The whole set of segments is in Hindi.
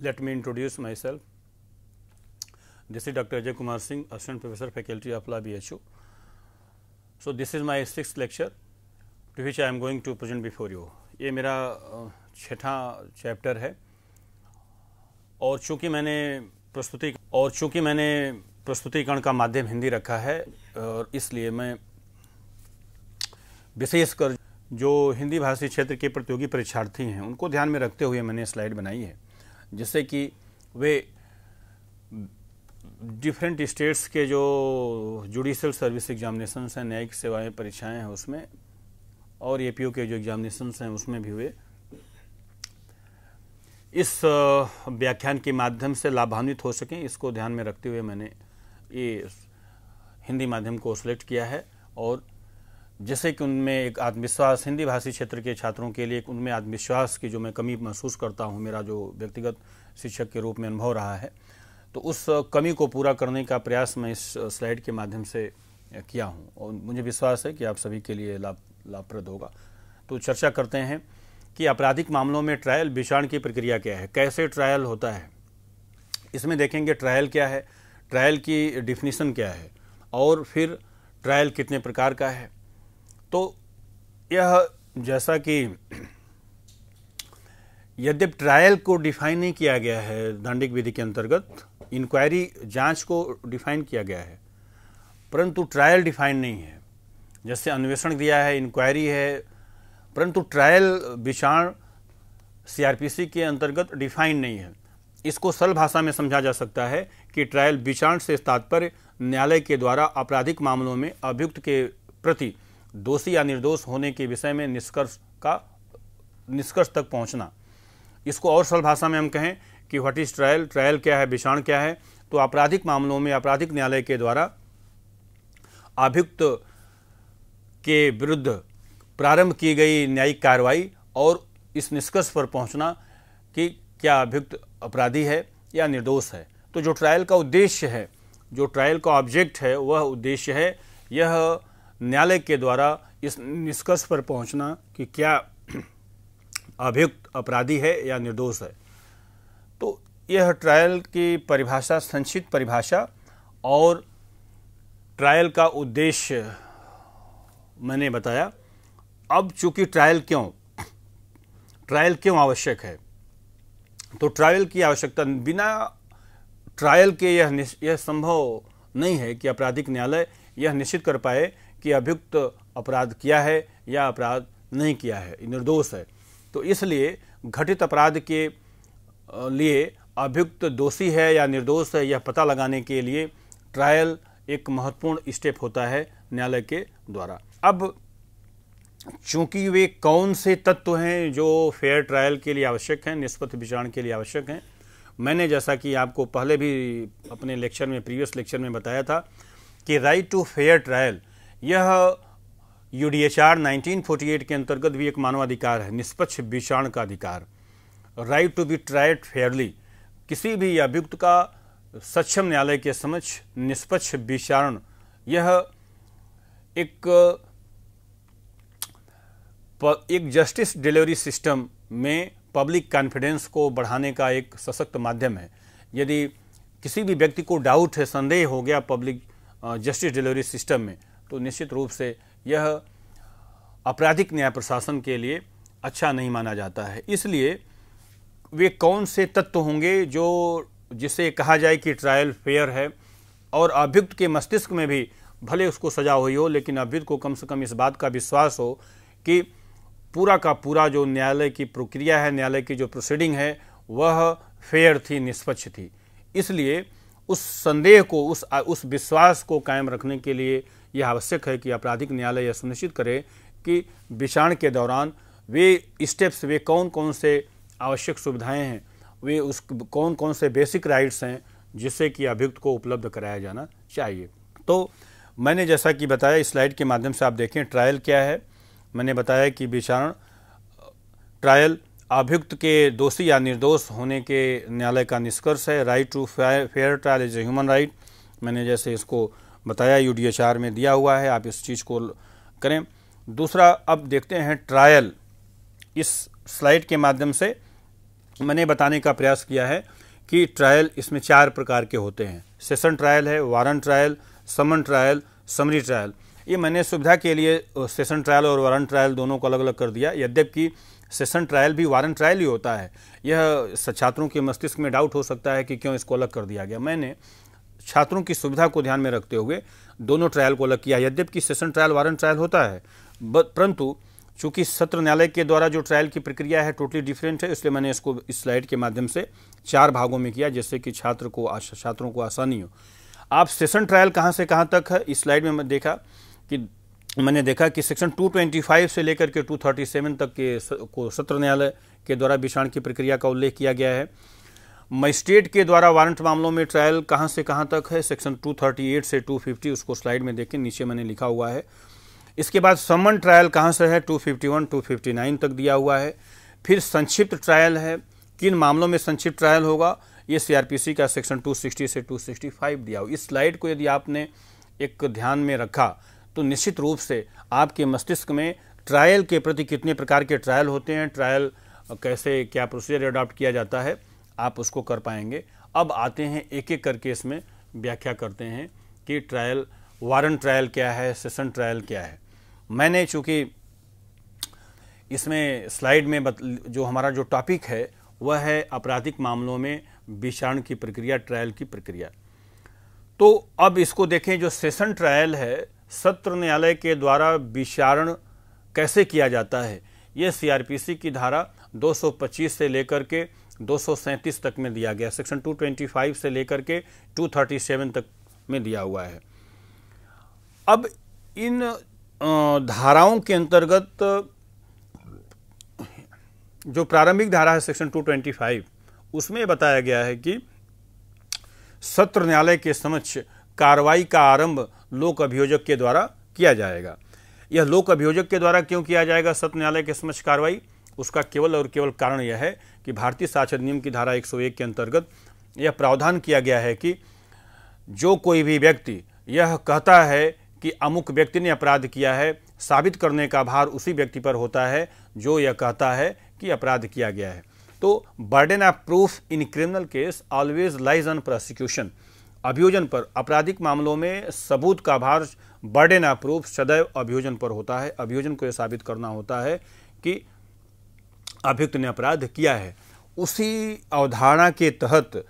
let me introduce myself. This is Dr. Ajay Kumar Singh, Assistant Professor, Faculty of Law, BHU. So, this is my sixth lecture to which I am going to present before you. ये मेरा छठा चैप्टर है और चूँकि मैंने प्रस्तुति और चूँकि मैंने प्रस्तुतिकरण का माध्यम हिंदी रखा है और इसलिए मैं विशेषकर जो हिंदी भाषी क्षेत्र के प्रतियोगी परीक्षार्थी हैं उनको ध्यान में रखते हुए मैंने स्लाइड बनाई है जिससे कि वे डिफरेंट स्टेट्स के जो जुडिशल सर्विस एग्जामिनेशन हैं न्यायिक सेवाएं परीक्षाएं हैं उसमें और ए के जो एग्जामिनेशन हैं उसमें भी वे इस व्याख्यान के माध्यम से लाभान्वित हो सकें इसको ध्यान में रखते हुए मैंने ये हिंदी माध्यम को सेलेक्ट किया है और जैसे कि उनमें एक आत्मविश्वास हिंदी भाषी क्षेत्र के छात्रों के लिए उनमें आत्मविश्वास की जो मैं कमी महसूस करता हूँ मेरा जो व्यक्तिगत शिक्षक के रूप में अनुभव रहा है तो उस कमी को पूरा करने का प्रयास मैं इस स्लाइड के माध्यम से किया हूँ और मुझे विश्वास है कि आप सभी के लिए लाभ लाभप्रद होगा तो चर्चा करते हैं कि आपराधिक मामलों में ट्रायल विचारण की प्रक्रिया क्या है कैसे ट्रायल होता है इसमें देखेंगे ट्रायल क्या है ट्रायल की डिफिनीसन क्या है और फिर ट्रायल कितने प्रकार का है तो यह जैसा कि यद्यप ट्रायल को डिफाइन नहीं किया गया है दंडिक विधि के अंतर्गत इंक्वायरी जांच को डिफाइन किया गया है परंतु ट्रायल डिफाइन नहीं है जैसे अन्वेषण दिया है इंक्वायरी है परंतु ट्रायल विचारण सीआरपीसी के अंतर्गत डिफाइन नहीं है इसको सरल भाषा में समझा जा सकता है कि ट्रायल विचारण से तात्पर्य न्यायालय के द्वारा आपराधिक मामलों में अभियुक्त के प्रति दोषी या निर्दोष होने के विषय में निष्कर्ष का निष्कर्ष तक पहुंचना इसको और सरल भाषा में हम कहें कि व्हाट इज ट्रायल ट्रायल क्या है विषाण क्या है तो आपराधिक मामलों में आपराधिक न्यायालय के द्वारा अभियुक्त के विरुद्ध प्रारंभ की गई न्यायिक कार्रवाई और इस निष्कर्ष पर पहुंचना कि क्या अभियुक्त अपराधी है या निर्दोष है तो जो ट्रायल का उद्देश्य है जो ट्रायल का ऑब्जेक्ट है वह उद्देश्य है यह न्यायालय के द्वारा इस निष्कर्ष पर पहुंचना कि क्या अभियुक्त अपराधी है या निर्दोष है तो यह ट्रायल की परिभाषा संक्षिप्त परिभाषा और ट्रायल का उद्देश्य मैंने बताया अब चूंकि ट्रायल क्यों ट्रायल क्यों आवश्यक है तो ट्रायल की आवश्यकता बिना ट्रायल के यह यह संभव नहीं है कि आपराधिक न्यायालय यह निश्चित कर पाए कि अभियुक्त अपराध किया है या अपराध नहीं किया है निर्दोष है तो इसलिए घटित अपराध के लिए अभियुक्त दोषी है या निर्दोष है यह पता लगाने के लिए ट्रायल एक महत्वपूर्ण स्टेप होता है न्यायालय के द्वारा अब चूंकि वे कौन से तत्व हैं जो फेयर ट्रायल के लिए आवश्यक हैं निष्पक्ष विचारण के लिए आवश्यक हैं मैंने जैसा कि आपको पहले भी अपने लेक्चर में प्रीवियस लेक्चर में बताया था कि राइट टू फेयर ट्रायल यह U D H R nineteen forty eight के अंतर्गत भी एक मानवाधिकार है निष्पक्ष विचारण का अधिकार right to be tried fairly किसी भी अभियुक्त का सक्षम न्यायालय के समक्ष निष्पक्ष विचारण यह एक एक जस्टिस डिलीवरी सिस्टम में पब्लिक कॉन्फिडेंस को बढ़ाने का एक सशक्त माध्यम है यदि किसी भी व्यक्ति को डाउट है संदेह हो गया पब्लिक जस्टिस डिलीवरी सिस्टम में तो निश्चित रूप से यह आपराधिक न्याय प्रशासन के लिए अच्छा नहीं माना जाता है इसलिए वे कौन से तत्व होंगे जो जिसे कहा जाए कि ट्रायल फेयर है और अभियुक्त के मस्तिष्क में भी भले उसको सजा हुई हो लेकिन अभियुक्त को कम से कम इस बात का विश्वास हो कि पूरा का पूरा जो न्यायालय की प्रक्रिया है न्यायालय की जो प्रोसीडिंग है वह फेयर थी निष्पक्ष थी इसलिए उस संदेह को उस उस विश्वास को कायम रखने के लिए यह आवश्यक है कि आपराधिक न्यायालय यह सुनिश्चित करे कि विचारण के दौरान वे स्टेप्स वे कौन कौन से आवश्यक सुविधाएं हैं वे उस कौन कौन से बेसिक राइट्स हैं जिससे कि अभियुक्त को उपलब्ध कराया जाना चाहिए तो मैंने जैसा कि बताया स्लाइड के माध्यम से आप देखें ट्रायल क्या है मैंने बताया कि विचारण ट्रायल अभियुक्त के दोषी या निर्दोष होने के न्यायालय का निष्कर्ष है right to fair trial is a human right मैंने जैसे इसको बताया यू में दिया हुआ है आप इस चीज़ को करें दूसरा अब देखते हैं ट्रायल इस स्लाइड के माध्यम से मैंने बताने का प्रयास किया है कि ट्रायल इसमें चार प्रकार के होते हैं सेशन ट्रायल है warrant trial summons trial summary trial ये मैंने सुविधा के लिए सेशन ट्रायल और वारंट ट्रायल दोनों को अलग अलग कर दिया यद्यप कि सेशन ट्रायल भी वारंट ट्रायल ही होता है यह छात्रों के मस्तिष्क में डाउट हो सकता है कि क्यों इसको अलग कर दिया गया मैंने छात्रों की सुविधा को ध्यान में रखते हुए दोनों ट्रायल को अलग किया यद्यपि कि सेशन ट्रायल वारंट ट्रायल होता है परंतु चूंकि सत्र न्यायालय के द्वारा जो ट्रायल की प्रक्रिया है टोटली डिफरेंट है इसलिए मैंने इसको इस स्लाइड के माध्यम से चार भागों में किया जिससे कि छात्र को छात्रों को आसानी हो आप सेशन ट्रायल कहाँ से कहाँ तक है इस स्लाइड में मैं देखा कि मैंने देखा कि सेक्शन 225 से लेकर के 237 तक के को सत्र न्यायालय के द्वारा विषाण की प्रक्रिया का उल्लेख किया गया है मजिस्ट्रेट के द्वारा वारंट मामलों में ट्रायल कहाँ से कहाँ तक है सेक्शन 238 से 250 उसको स्लाइड में देखें नीचे मैंने लिखा हुआ है इसके बाद समन ट्रायल कहाँ से है 251, 259 तक दिया हुआ है फिर संक्षिप्त ट्रायल है किन मामलों में संक्षिप्त ट्रायल होगा ये सीआरपीसी का सेक्शन 260 से 265 दिया हुआ इस स्लाइड को यदि आपने एक ध्यान में रखा तो निश्चित रूप से आपके मस्तिष्क में ट्रायल के प्रति कितने प्रकार के ट्रायल होते हैं ट्रायल कैसे क्या प्रोसीजर अडॉप्ट किया जाता है आप उसको कर पाएंगे अब आते हैं एक एक करके इसमें व्याख्या करते हैं कि ट्रायल वारंट ट्रायल क्या है सेशन ट्रायल क्या है मैंने चूँकि इसमें स्लाइड में बत, जो हमारा जो टॉपिक है वह है आपराधिक मामलों में विचारण की प्रक्रिया ट्रायल की प्रक्रिया तो अब इसको देखें जो सेशन ट्रायल है सत्र न्यायालय के द्वारा विचारण कैसे किया जाता है यह सीआरपीसी की धारा 225 से लेकर के 237 तक में दिया गया सेक्शन 225 से लेकर के 237 तक में दिया हुआ है अब इन धाराओं के अंतर्गत जो प्रारंभिक धारा है सेक्शन 225 उसमें बताया गया है कि सत्र न्यायालय के समक्ष कार्रवाई का आरंभ लोक अभियोजक के द्वारा किया जाएगा यह लोक अभियोजक के द्वारा क्यों किया जाएगा सत्र न्यायालय के समक्ष कार्रवाई उसका केवल और केवल कारण यह है कि भारतीय साक्षर नियम की धारा 101 के अंतर्गत यह प्रावधान किया गया है कि जो कोई भी व्यक्ति यह कहता है कि अमुक व्यक्ति ने अपराध किया है साबित करने का भार उसी व्यक्ति पर होता है जो यह कहता है कि अपराध किया गया है तो burden of proof in criminal case always lies on prosecution अभियोजन पर आपराधिक मामलों में सबूत का भार बर्डन ऑफ प्रूफ सदैव अभियोजन पर होता है अभियोजन को यह साबित करना होता है कि अभियुक्त ने अपराध किया है उसी अवधारणा के तहत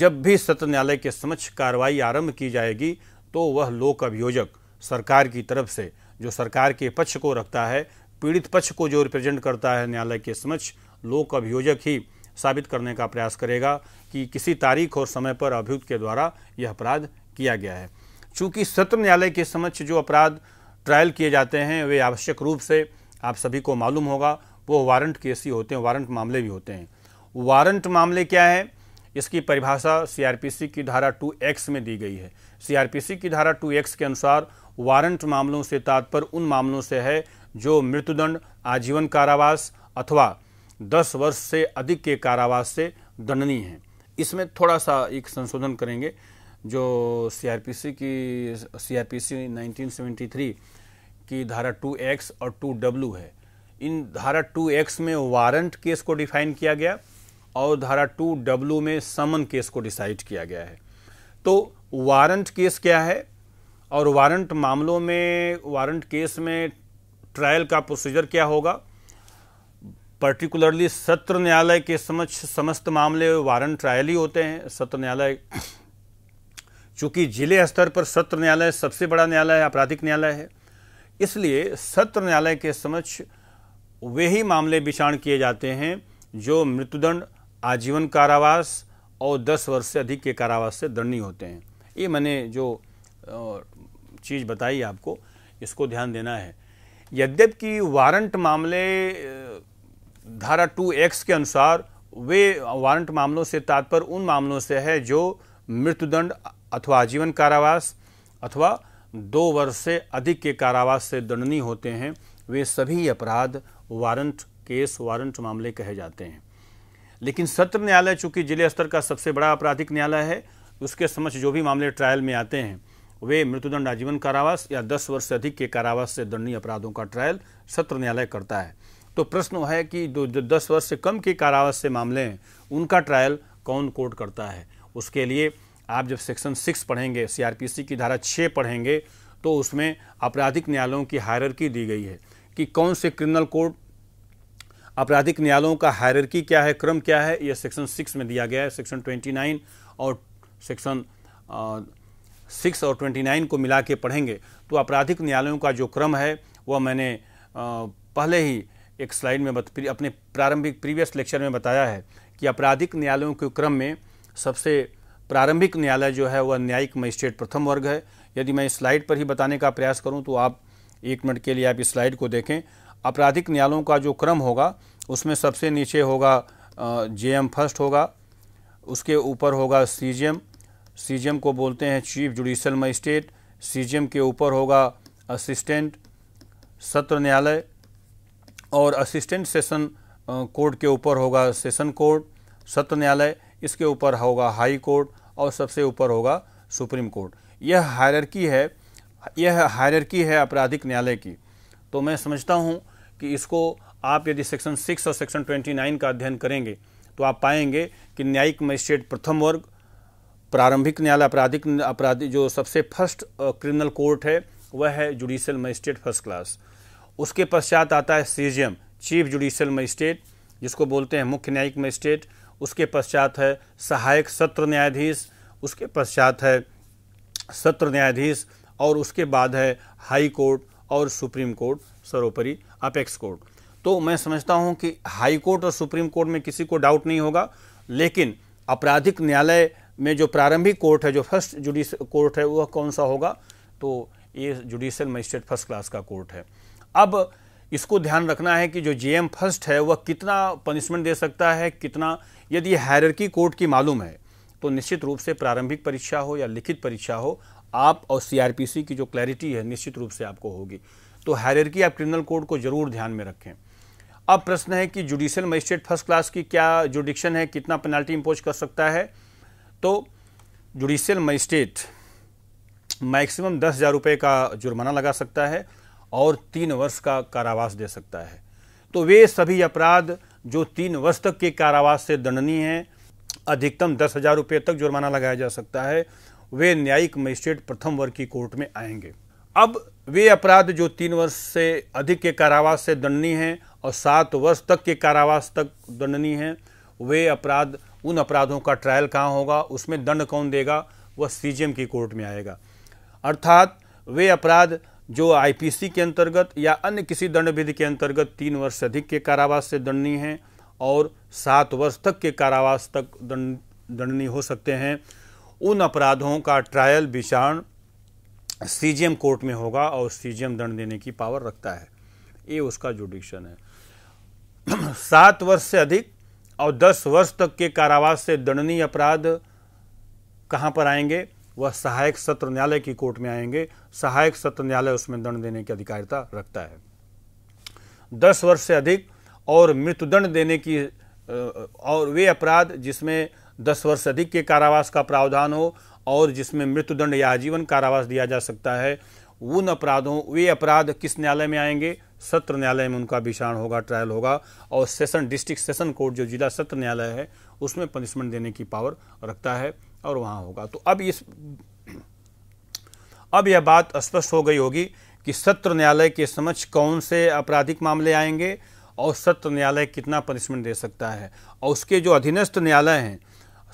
जब भी सत्र न्यायालय के समक्ष कार्रवाई आरंभ की जाएगी तो वह लोक अभियोजक सरकार की तरफ से जो सरकार के पक्ष को रखता है पीड़ित पक्ष को जो रिप्रेजेंट करता है न्यायालय के समक्ष लोक अभियोजक ही साबित करने का प्रयास करेगा कि किसी तारीख और समय पर अभियुक्त के द्वारा यह अपराध किया गया है चूंकि सत्र न्यायालय के समक्ष जो अपराध ट्रायल किए जाते हैं वे आवश्यक रूप से आप सभी को मालूम होगा वो वारंट केस ही होते हैं वारंट मामले भी होते हैं वारंट मामले क्या है इसकी परिभाषा सीआरपीसी की धारा टू एक्स में दी गई है सीआरपीसी की धारा टू एक्स के अनुसार वारंट मामलों से तात्पर्य उन मामलों से है जो मृत्युदंड आजीवन कारावास अथवा दस वर्ष से अधिक के कारावास से दंडनीय हैं इसमें थोड़ा सा एक संशोधन करेंगे जो सीआरपीसी की सीआरपीसी 1973 की धारा टू एक्स और टू डब्ल्यू है इन धारा टू एक्स में वारंट केस को डिफाइन किया गया और धारा टू डब्ल्यू में समन केस को डिसाइड किया गया है तो वारंट केस क्या है और वारंट मामलों में वारंट केस में ट्रायल का प्रोसीजर क्या होगा पर्टिकुलरली सत्र न्यायालय के समक्ष समस्त मामले वारंट ट्रायल ही होते हैं सत्र न्यायालय चूंकि जिले स्तर पर सत्र न्यायालय सबसे बड़ा न्यायालय आपराधिक न्यायालय है इसलिए सत्र न्यायालय के समक्ष वे ही मामले विचारण किए जाते हैं जो मृत्युदंड आजीवन कारावास और 10 वर्ष से अधिक के कारावास से दंडनीय होते हैं ये मैंने जो चीज़ बताई आपको इसको ध्यान देना है यद्यप कि वारंट मामले धारा टू एक्स के अनुसार वे वारंट मामलों से तात्पर्य उन मामलों से है जो मृत्युदंड अथवा आजीवन कारावास अथवा दो वर्ष से अधिक के कारावास से दंडनीय होते हैं वे सभी अपराध वारंट केस वारंट मामले कहे जाते हैं लेकिन सत्र न्यायालय चूंकि जिले स्तर का सबसे बड़ा आपराधिक न्यायालय है उसके समक्ष जो भी मामले ट्रायल में आते हैं वे मृत्युदंड आजीवन कारावास या दस वर्ष से अधिक के कारावास से दंडनीय अपराधों का ट्रायल सत्र न्यायालय करता है तो प्रश्न है कि जो दस वर्ष से कम के कारावास से मामले हैं उनका ट्रायल कौन कोर्ट करता है उसके लिए आप जब सेक्शन सिक्स पढ़ेंगे सीआरपीसी की धारा छः पढ़ेंगे तो उसमें आपराधिक न्यायालयों की हायरकी दी गई है कि कौन से क्रिमिनल कोर्ट आपराधिक न्यायालयों का हायरकी क्या है क्रम क्या है यह सेक्शन सिक्स में दिया गया है सेक्शन ट्वेंटी नाइन और सेक्शन सिक्स और ट्वेंटी नाइन को मिला के पढ़ेंगे तो आपराधिक न्यायालयों का जो क्रम है वह मैंने आ, पहले ही एक स्लाइड में बत, अपने प्रारंभिक प्रीवियस लेक्चर में बताया है कि आपराधिक न्यायालयों के क्रम में सबसे प्रारंभिक न्यायालय जो है वह न्यायिक मजिस्ट्रेट प्रथम वर्ग है यदि मैं इस स्लाइड पर ही बताने का प्रयास करूं तो आप एक मिनट के लिए आप इस स्लाइड को देखें आपराधिक न्यायालयों का जो क्रम होगा उसमें सबसे नीचे होगा जे एम फर्स्ट होगा उसके ऊपर होगा सी J M C J M को बोलते हैं chief judicial magistrate C J M के ऊपर होगा असिस्टेंट सत्र न्यायालय और असिस्टेंट सेशन कोर्ट के ऊपर होगा सेशन कोर्ट सत्र न्यायालय इसके ऊपर होगा हाई कोर्ट और सबसे ऊपर होगा सुप्रीम कोर्ट यह हायरकी है यह हायरकी है आपराधिक न्यायालय की तो मैं समझता हूँ कि इसको आप यदि सेक्शन सिक्स और सेक्शन ट्वेंटी नाइन का अध्ययन करेंगे तो आप पाएंगे कि न्यायिक मजिस्ट्रेट प्रथम वर्ग प्रारंभिक न्यायालय आपराधिक अपराधी जो सबसे फर्स्ट क्रिमिनल कोर्ट है वह है जुडिशियल मजिस्ट्रेट फर्स्ट क्लास उसके पश्चात आता है सीजीएम चीफ जुडिशियल मजिस्ट्रेट जिसको बोलते हैं मुख्य न्यायिक मजिस्ट्रेट उसके पश्चात है सहायक सत्र न्यायाधीश उसके पश्चात है सत्र न्यायाधीश और उसके बाद है हाई कोर्ट और सुप्रीम कोर्ट सर्वोपरि अपेक्स कोर्ट तो मैं समझता हूं कि हाई कोर्ट और सुप्रीम कोर्ट में किसी को डाउट नहीं होगा लेकिन आपराधिक न्यायालय में जो प्रारंभिक कोर्ट है जो फर्स्ट जुडिश कोर्ट है वह कौन सा होगा तो ये जुडिशल मजिस्ट्रेट फर्स्ट क्लास का कोर्ट है अब इसको ध्यान रखना है कि जो जे फर्स्ट है वह कितना पनिशमेंट दे सकता है कितना यदि की कोर्ट की मालूम है तो निश्चित रूप से प्रारंभिक परीक्षा हो या लिखित परीक्षा हो आप और सीआरपीसी की जो क्लैरिटी है निश्चित रूप से आपको होगी तो हैरकी आप क्रिमिनल कोड को ज़रूर ध्यान में रखें अब प्रश्न है कि जुडिशियल मजिस्ट्रेट फर्स्ट क्लास की क्या जुडिक्शन है कितना पेनाल्टी इम्पोज कर सकता है तो जुडिशियल मजिस्ट्रेट मैक्सिमम दस हज़ार रुपये का जुर्माना लगा सकता है और तीन वर्ष का कारावास दे सकता है तो वे सभी अपराध जो तीन वर्ष तक के कारावास से दंडनीय हैं अधिकतम दस हज़ार रुपये तक जुर्माना लगाया जा सकता है वे न्यायिक मजिस्ट्रेट प्रथम वर्ग की कोर्ट में आएंगे अब वे अपराध जो तीन वर्ष से अधिक के कारावास से दंडनीय हैं और सात वर्ष तक के कारावास तक दंडनीय हैं वे अपराध उन अपराधों का ट्रायल कहाँ होगा उसमें दंड कौन देगा वह सीजीएम की कोर्ट में आएगा अर्थात वे अपराध जो आईपीसी के अंतर्गत या अन्य किसी दंड विधि के अंतर्गत तीन वर्ष से अधिक के कारावास से दंडनीय हैं और सात वर्ष तक के कारावास तक दंड दंडनीय हो सकते हैं उन अपराधों का ट्रायल विचारण सीजीएम कोर्ट में होगा और सीजीएम दंड देने की पावर रखता है ये उसका जुडिक्शन है सात वर्ष से अधिक और दस वर्ष तक के कारावास से दंडनीय अपराध कहाँ पर आएंगे वह सहायक सत्र न्यायालय की कोर्ट में आएंगे सहायक सत्र न्यायालय उसमें दंड देने की अधिकारिता रखता है दस वर्ष से अधिक और मृत्युदंड देने की और वे अपराध जिसमें दस वर्ष से अधिक के कारावास का प्रावधान हो और जिसमें मृत्युदंड या आजीवन कारावास दिया जा सकता है उन अपराधों वे अपराध किस न्यायालय में आएंगे सत्र न्यायालय में उनका विचारण होगा ट्रायल होगा और सेशन डिस्ट्रिक्ट सेशन कोर्ट जो जिला सत्र न्यायालय है उसमें पनिशमेंट देने की पावर रखता है और वहाँ होगा तो अब इस अब यह बात स्पष्ट हो गई होगी कि सत्र न्यायालय के समक्ष कौन से आपराधिक मामले आएंगे और सत्र न्यायालय कितना पनिशमेंट दे सकता है और उसके जो अधीनस्थ न्यायालय हैं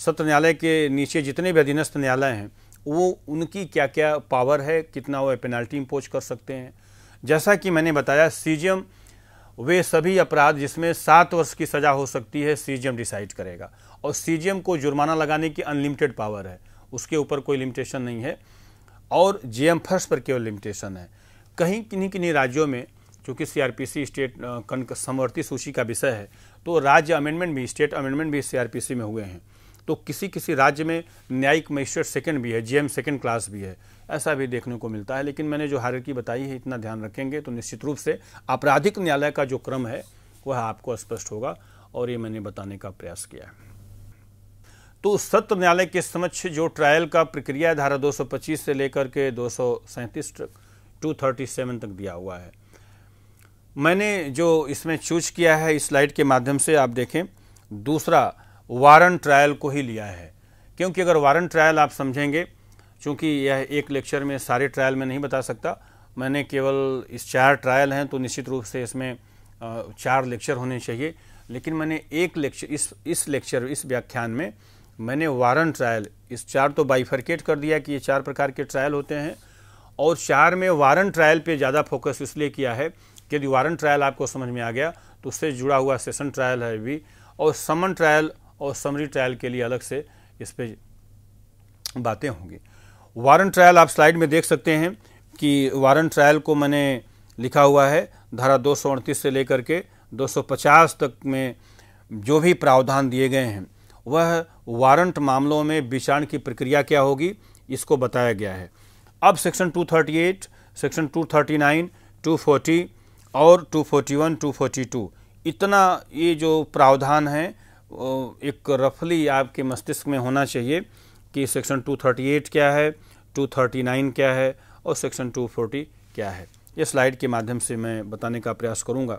सत्र न्यायालय के नीचे जितने भी अधीनस्थ न्यायालय हैं वो उनकी क्या क्या पावर है कितना वो पेनल्टी इम्पोज कर सकते हैं जैसा कि मैंने बताया सीजीएम वे सभी अपराध जिसमें सात वर्ष की सज़ा हो सकती है सीजीएम डिसाइड करेगा और सीजीएम को जुर्माना लगाने की अनलिमिटेड पावर है उसके ऊपर कोई लिमिटेशन नहीं है और एम फर्स्ट पर केवल लिमिटेशन है कहीं किन्हीं किन्हीं राज्यों में चूँकि सीआरपीसी स्टेट समवर्ती सूची का विषय है तो राज्य अमेंडमेंट भी स्टेट अमेंडमेंट भी सीआरपीसी में हुए हैं तो किसी किसी राज्य में न्यायिक मजिस्ट्रेट सेकंड भी है जीएम सेकंड क्लास भी है ऐसा भी देखने को मिलता है लेकिन मैंने जो हार की बताई है इतना ध्यान रखेंगे तो निश्चित रूप से आपराधिक न्यायालय का जो क्रम है वह आपको स्पष्ट होगा और ये मैंने बताने का प्रयास किया है तो सत्र न्यायालय के समक्ष जो ट्रायल का प्रक्रिया धारा 225 से लेकर के दो सौ टू तक दिया हुआ है मैंने जो इसमें चूज किया है इस स्लाइड के माध्यम से आप देखें दूसरा वारन ट्रायल को ही लिया है क्योंकि अगर वारन ट्रायल आप समझेंगे चूँकि यह एक लेक्चर में सारे ट्रायल में नहीं बता सकता मैंने केवल इस चार ट्रायल हैं तो निश्चित रूप से इसमें चार लेक्चर होने चाहिए लेकिन मैंने एक लेक्चर इस इस लेक्चर इस व्याख्यान में मैंने वारन ट्रायल इस चार तो बाइफर्केट कर दिया कि ये चार प्रकार के ट्रायल होते हैं और चार में वारन ट्रायल पे ज़्यादा फोकस इसलिए किया है कि यदि वारन ट्रायल आपको समझ में आ गया तो उससे जुड़ा हुआ सेशन ट्रायल है भी और समन ट्रायल और समरी ट्रायल के लिए अलग से इस पर बातें होंगी वारंट ट्रायल आप स्लाइड में देख सकते हैं कि वारंट ट्रायल को मैंने लिखा हुआ है धारा दो से लेकर के 250 तक में जो भी प्रावधान दिए गए हैं वह वारंट मामलों में विचारण की प्रक्रिया क्या होगी इसको बताया गया है अब सेक्शन 238, सेक्शन 239, 240 और 241, 242 इतना ये जो प्रावधान हैं एक रफली आपके मस्तिष्क में होना चाहिए कि सेक्शन 238 क्या है 239 क्या है और सेक्शन 240 क्या है ये स्लाइड के माध्यम से मैं बताने का प्रयास करूँगा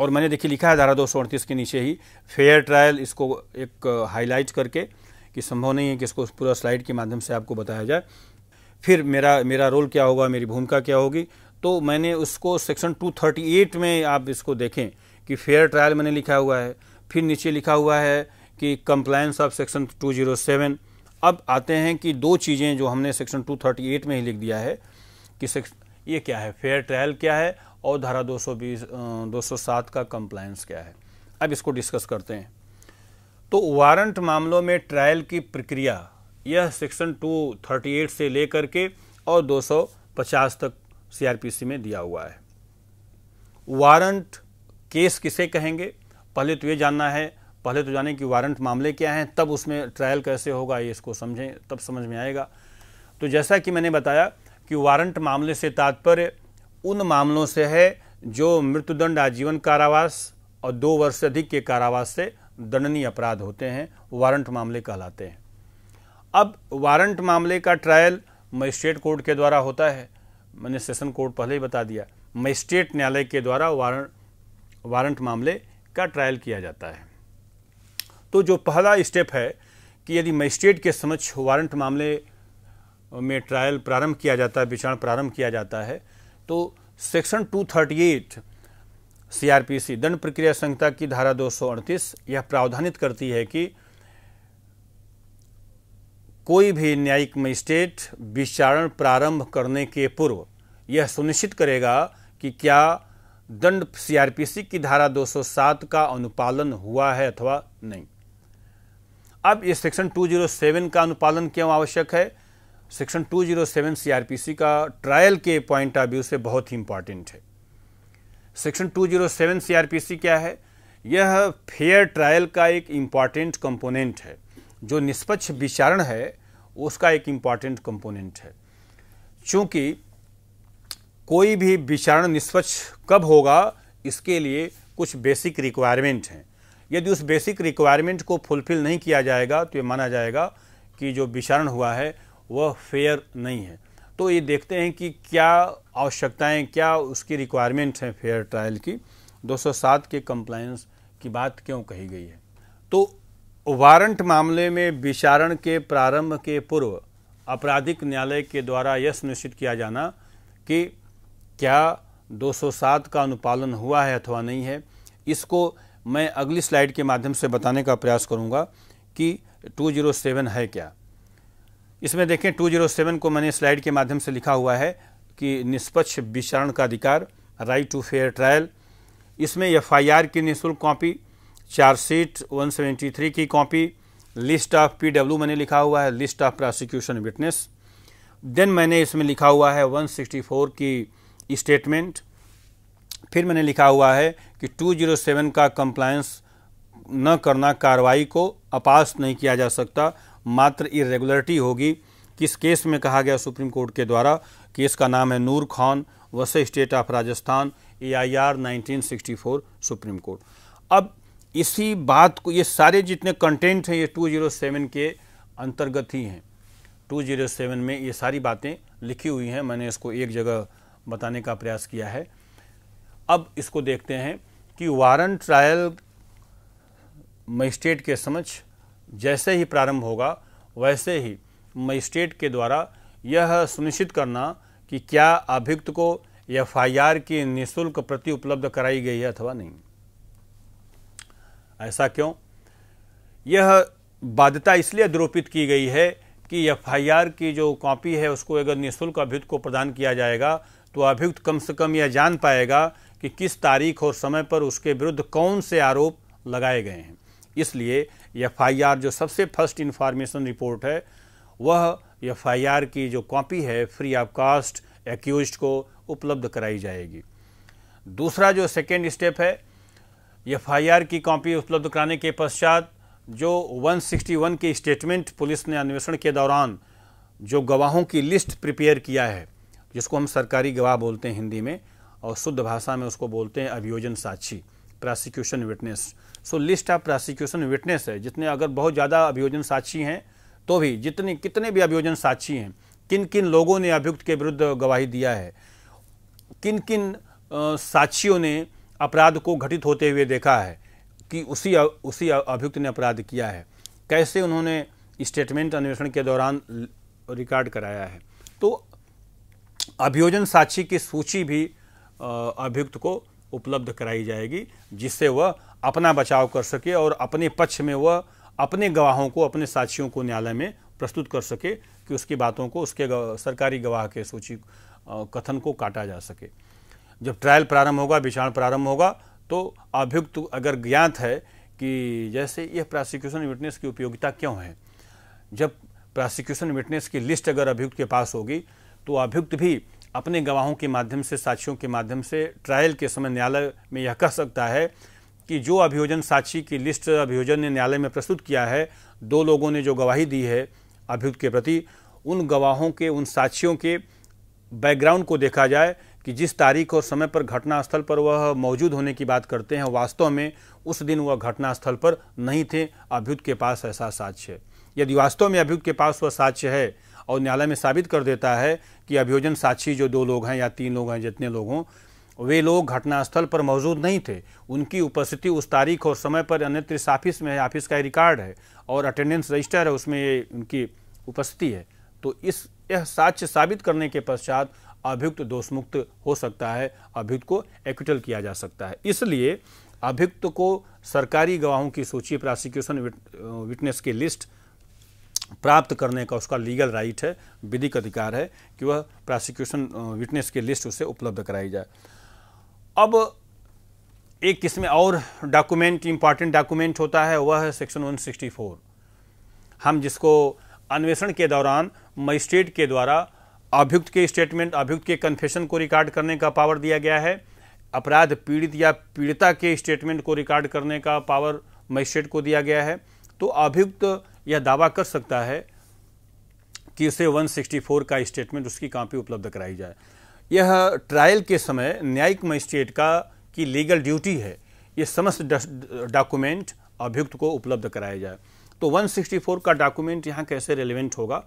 और मैंने देखिए लिखा है धारा दो के नीचे ही फेयर ट्रायल इसको एक हाईलाइट करके कि संभव नहीं है कि इसको पूरा स्लाइड के माध्यम से आपको बताया जाए फिर मेरा मेरा रोल क्या होगा मेरी भूमिका क्या होगी तो मैंने उसको सेक्शन 238 में आप इसको देखें कि फेयर ट्रायल मैंने लिखा हुआ है फिर नीचे लिखा हुआ है कि कंप्लायंस ऑफ सेक्शन 207 अब आते हैं कि दो चीज़ें जो हमने सेक्शन 238 में ही लिख दिया है कि ये क्या है फेयर ट्रायल क्या है और धारा 220 207 का कंप्लायंस क्या है अब इसको डिस्कस करते हैं तो वारंट मामलों में ट्रायल की प्रक्रिया यह सेक्शन 238 से लेकर के और 250 तक सीआरपीसी में दिया हुआ है वारंट केस किसे कहेंगे पहले तो ये जानना है पहले तो जाने कि वारंट मामले क्या हैं तब उसमें ट्रायल कैसे होगा ये इसको समझें तब समझ में आएगा तो जैसा कि मैंने बताया कि वारंट मामले से तात्पर्य उन मामलों से है जो मृत्युदंड आजीवन कारावास और दो वर्ष से अधिक के कारावास से दंडनीय अपराध होते हैं वारंट मामले कहलाते हैं अब वारंट मामले का ट्रायल मजिस्ट्रेट कोर्ट के द्वारा होता है मैंने सेशन कोर्ट पहले ही बता दिया मजिस्ट्रेट न्यायालय के द्वारा वारंट वारंट मामले इसका ट्रायल किया जाता है तो जो पहला स्टेप है कि यदि मजिस्ट्रेट के समक्ष वारंट मामले में ट्रायल प्रारंभ किया जाता है विचारण प्रारंभ किया जाता है तो सेक्शन 238 सीआरपीसी दंड प्रक्रिया संहिता की धारा दो यह प्रावधानित करती है कि कोई भी न्यायिक मजिस्ट्रेट विचारण प्रारंभ करने के पूर्व यह सुनिश्चित करेगा कि क्या दंड सीआरपीसी की धारा 207 का अनुपालन हुआ है अथवा नहीं अब ये सेक्शन 207 का अनुपालन क्यों आवश्यक है सेक्शन 207 सीआरपीसी का ट्रायल के पॉइंट ऑफ व्यू से बहुत ही इंपॉर्टेंट है सेक्शन 207 सीआरपीसी क्या है यह फेयर ट्रायल का एक इंपॉर्टेंट कंपोनेंट है जो निष्पक्ष विचारण है उसका एक इंपॉर्टेंट कंपोनेंट है चूंकि कोई भी विचारण निष्पक्ष कब होगा इसके लिए कुछ बेसिक रिक्वायरमेंट हैं यदि उस बेसिक रिक्वायरमेंट को फुलफिल नहीं किया जाएगा तो ये माना जाएगा कि जो विचरण हुआ है वह फेयर नहीं है तो ये देखते हैं कि क्या आवश्यकताएं क्या उसकी रिक्वायरमेंट हैं फेयर ट्रायल की 207 के कंप्लायंस की बात क्यों कही गई है तो वारंट मामले में विचारण के प्रारंभ के पूर्व आपराधिक न्यायालय के द्वारा यह सुनिश्चित किया जाना कि क्या 207 का अनुपालन हुआ है अथवा नहीं है इसको मैं अगली स्लाइड के माध्यम से बताने का प्रयास करूँगा कि 207 है क्या इसमें देखें 207 को मैंने स्लाइड के माध्यम से लिखा हुआ है कि निष्पक्ष विचारण का अधिकार राइट टू फेयर ट्रायल इसमें एफआईआर की निःशुल्क कॉपी चार्जशीट 173 की कॉपी लिस्ट ऑफ पीडब्ल्यू मैंने लिखा हुआ है list of prosecution witness then मैंने इसमें लिखा हुआ है 164 की स्टेटमेंट फिर मैंने लिखा हुआ है कि 207 का कंप्लायंस न करना कार्रवाई को अपास नहीं किया जा सकता मात्र इरेगुलरिटी होगी किस केस में कहा गया सुप्रीम कोर्ट के द्वारा केस का नाम है Noor Khan versus state of Rajasthan A I R nineteen sixty four supreme court अब इसी बात को ये सारे जितने कंटेंट हैं ये 207 के अंतर्गत ही हैं 207 में ये सारी बातें लिखी हुई हैं मैंने इसको एक जगह बताने का प्रयास किया है अब इसको देखते हैं कि वारंट ट्रायल मजिस्ट्रेट के समक्ष जैसे ही प्रारंभ होगा वैसे ही मजिस्ट्रेट के द्वारा यह सुनिश्चित करना कि क्या अभियुक्त को एफआईआर की निशुल्क प्रति उपलब्ध कराई गई है अथवा नहीं ऐसा क्यों यह बाध्यता इसलिए द्रोपित की गई है कि एफआईआर की जो कॉपी है उसको अगर निःशुल्क अभियुक्त को प्रदान किया जाएगा तो अभियुक्त कम से कम यह जान पाएगा कि किस तारीख और समय पर उसके विरुद्ध कौन से आरोप लगाए गए हैं इसलिए एफ जो सबसे फर्स्ट इन्फॉर्मेशन रिपोर्ट है वह एफ की जो कॉपी है फ्री ऑफ कास्ट एक्यूज को उपलब्ध कराई जाएगी दूसरा जो सेकेंड स्टेप है एफ की कॉपी उपलब्ध कराने के पश्चात जो 161 की स्टेटमेंट पुलिस ने अन्वेषण के दौरान जो गवाहों की लिस्ट प्रिपेयर किया है जिसको हम सरकारी गवाह बोलते हैं हिंदी में और शुद्ध भाषा में उसको बोलते हैं अभियोजन साक्षी prosecution witness so list of prosecution witness है जितने अगर बहुत ज़्यादा अभियोजन साक्षी हैं तो भी जितने कितने भी अभियोजन साक्षी हैं किन किन लोगों ने अभियुक्त के विरुद्ध गवाही दिया है किन किन साक्षियों ने अपराध को घटित होते हुए देखा है कि उसी उसी अभियुक्त ने अपराध किया है कैसे उन्होंने स्टेटमेंट अन्वेषण के दौरान रिकॉर्ड कराया है तो अभियोजन साक्षी की सूची भी अभियुक्त को उपलब्ध कराई जाएगी जिससे वह अपना बचाव कर सके और अपने पक्ष में वह अपने गवाहों को अपने साक्षियों को न्यायालय में प्रस्तुत कर सके कि उसकी बातों को उसके गवा, सरकारी गवाह के सूची कथन को काटा जा सके जब ट्रायल प्रारंभ होगा विचारण प्रारंभ होगा तो अभियुक्त अगर ज्ञात है कि जैसे यह प्रोसिक्यूशन विटनेस की उपयोगिता क्यों है जब प्रोसिक्यूशन विटनेस की लिस्ट अगर अभियुक्त के पास होगी तो अभियुक्त भी अपने गवाहों के माध्यम से साक्षियों के माध्यम से ट्रायल के समय न्यायालय में यह कह सकता है कि जो अभियोजन साक्षी की लिस्ट अभियोजन ने न्यायालय में प्रस्तुत किया है दो लोगों ने जो गवाही दी है अभियुक्त के प्रति उन गवाहों के उन साक्षियों के बैकग्राउंड को देखा जाए कि जिस तारीख और समय पर घटनास्थल पर वह मौजूद होने की बात करते हैं वास्तव में उस दिन वह घटनास्थल पर नहीं थे अभियुक्त के पास ऐसा साक्ष्य है यदि वास्तव में अभियुक्त के पास वह साक्ष्य है और न्यायालय में साबित कर देता है कि अभियोजन साक्षी जो दो लोग हैं या तीन लोग हैं जितने लोग हों वे लोग घटनास्थल पर मौजूद नहीं थे उनकी उपस्थिति उस तारीख और समय पर अन्यत्र इस ऑफिस में ऑफिस का रिकॉर्ड है और अटेंडेंस रजिस्टर है उसमें ये उनकी उपस्थिति है तो इस यह साक्ष्य साबित करने के पश्चात अभियुक्त दोषमुक्त हो सकता है अभियुक्त को एक्विटल किया जा सकता है इसलिए अभियुक्त को सरकारी गवाहों की सूची प्रोसिक्यूशन विटनेस की लिस्ट प्राप्त करने का उसका लीगल राइट है विधिक अधिकार है कि वह प्रोसिक्यूशन विटनेस की लिस्ट उसे उपलब्ध कराई जाए अब एक किस्में और डॉक्यूमेंट इंपॉर्टेंट डॉक्यूमेंट होता है वह है सेक्शन 164 हम जिसको अन्वेषण के दौरान मजिस्ट्रेट के द्वारा अभियुक्त के स्टेटमेंट अभियुक्त के कन्फेशन को रिकॉर्ड करने का पावर दिया गया है अपराध पीड़ित या पीड़िता के स्टेटमेंट को रिकॉर्ड करने का पावर मजिस्ट्रेट को दिया गया है तो अभियुक्त यह दावा कर सकता है कि उसे 164 का स्टेटमेंट उसकी कॉपी उपलब्ध कराई जाए यह ट्रायल के समय न्यायिक मजिस्ट्रेट का की लीगल ड्यूटी है ये समस्त डॉक्यूमेंट अभियुक्त को उपलब्ध कराया जाए तो 164 का डॉक्यूमेंट यहाँ कैसे रेलिवेंट होगा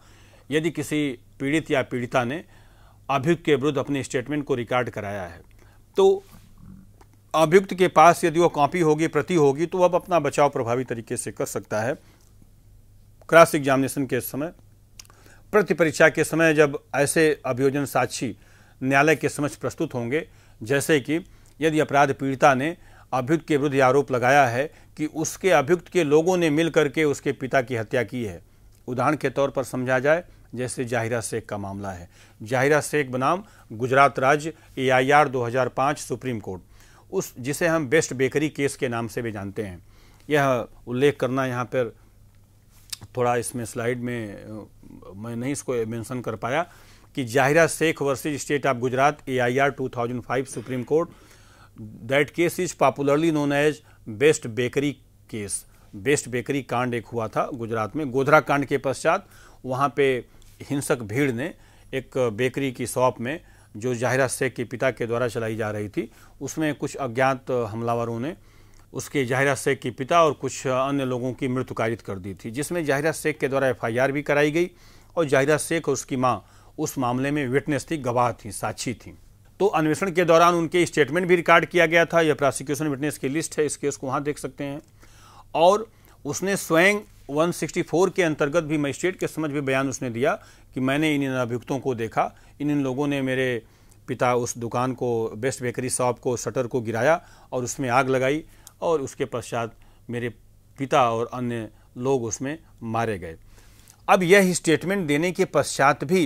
यदि किसी पीड़ित या पीड़िता ने अभियुक्त के विरुद्ध अपने स्टेटमेंट को रिकॉर्ड कराया है तो अभियुक्त के पास यदि वो कॉपी होगी प्रति होगी तो अब अपना बचाव प्रभावी तरीके से कर सकता है क्रॉस एग्जामिनेशन के समय प्रति परीक्षा के समय जब ऐसे अभियोजन साक्षी न्यायालय के समक्ष प्रस्तुत होंगे जैसे कि यदि अपराध पीड़िता ने अभियुक्त के विरुद्ध आरोप लगाया है कि उसके अभियुक्त के लोगों ने मिल करके उसके पिता की हत्या की है उदाहरण के तौर पर समझा जाए जैसे जाहिरा शेख का मामला है जाहिरा शेख बनाम गुजरात राज्य एआईआर 2005 सुप्रीम कोर्ट उस जिसे हम बेस्ट बेकरी केस के नाम से भी जानते हैं यह उल्लेख करना यहाँ पर थोड़ा इसमें स्लाइड में मैं नहीं इसको मेंशन कर पाया कि Zahira Sheikh versus state of Gujarat A I R two thousand five supreme court that case is popularly known as best bakery case best bakery कांड एक हुआ था गुजरात में गोधरा कांड के पश्चात वहाँ पे हिंसक भीड़ ने एक बेकरी की शॉप में जो जाहिरा शेख के पिता के द्वारा चलाई जा रही थी उसमें कुछ अज्ञात हमलावरों ने उसके जाहिरा शेख के पिता और कुछ अन्य लोगों की मृत्यु कारित कर दी थी जिसमें जाहिरा शेख के द्वारा एफआईआर भी कराई गई और जाहिरा शेख और उसकी माँ उस मामले में विटनेस थी गवाह थी साक्षी थी तो अन्वेषण के दौरान उनके स्टेटमेंट भी रिकॉर्ड किया गया था यह प्रोसिक्यूशन विटनेस की लिस्ट है इस केस को वहाँ देख सकते हैं और उसने स्वयं 164 के अंतर्गत भी मजिस्ट्रेट के समझ भी बयान उसने दिया कि मैंने इन इन अभियुक्तों को देखा इन इन लोगों ने मेरे पिता उस दुकान को बेस्ट बेकरी शॉप को शटर को गिराया और उसमें आग लगाई और उसके पश्चात मेरे पिता और अन्य लोग उसमें मारे गए अब यह स्टेटमेंट देने के पश्चात भी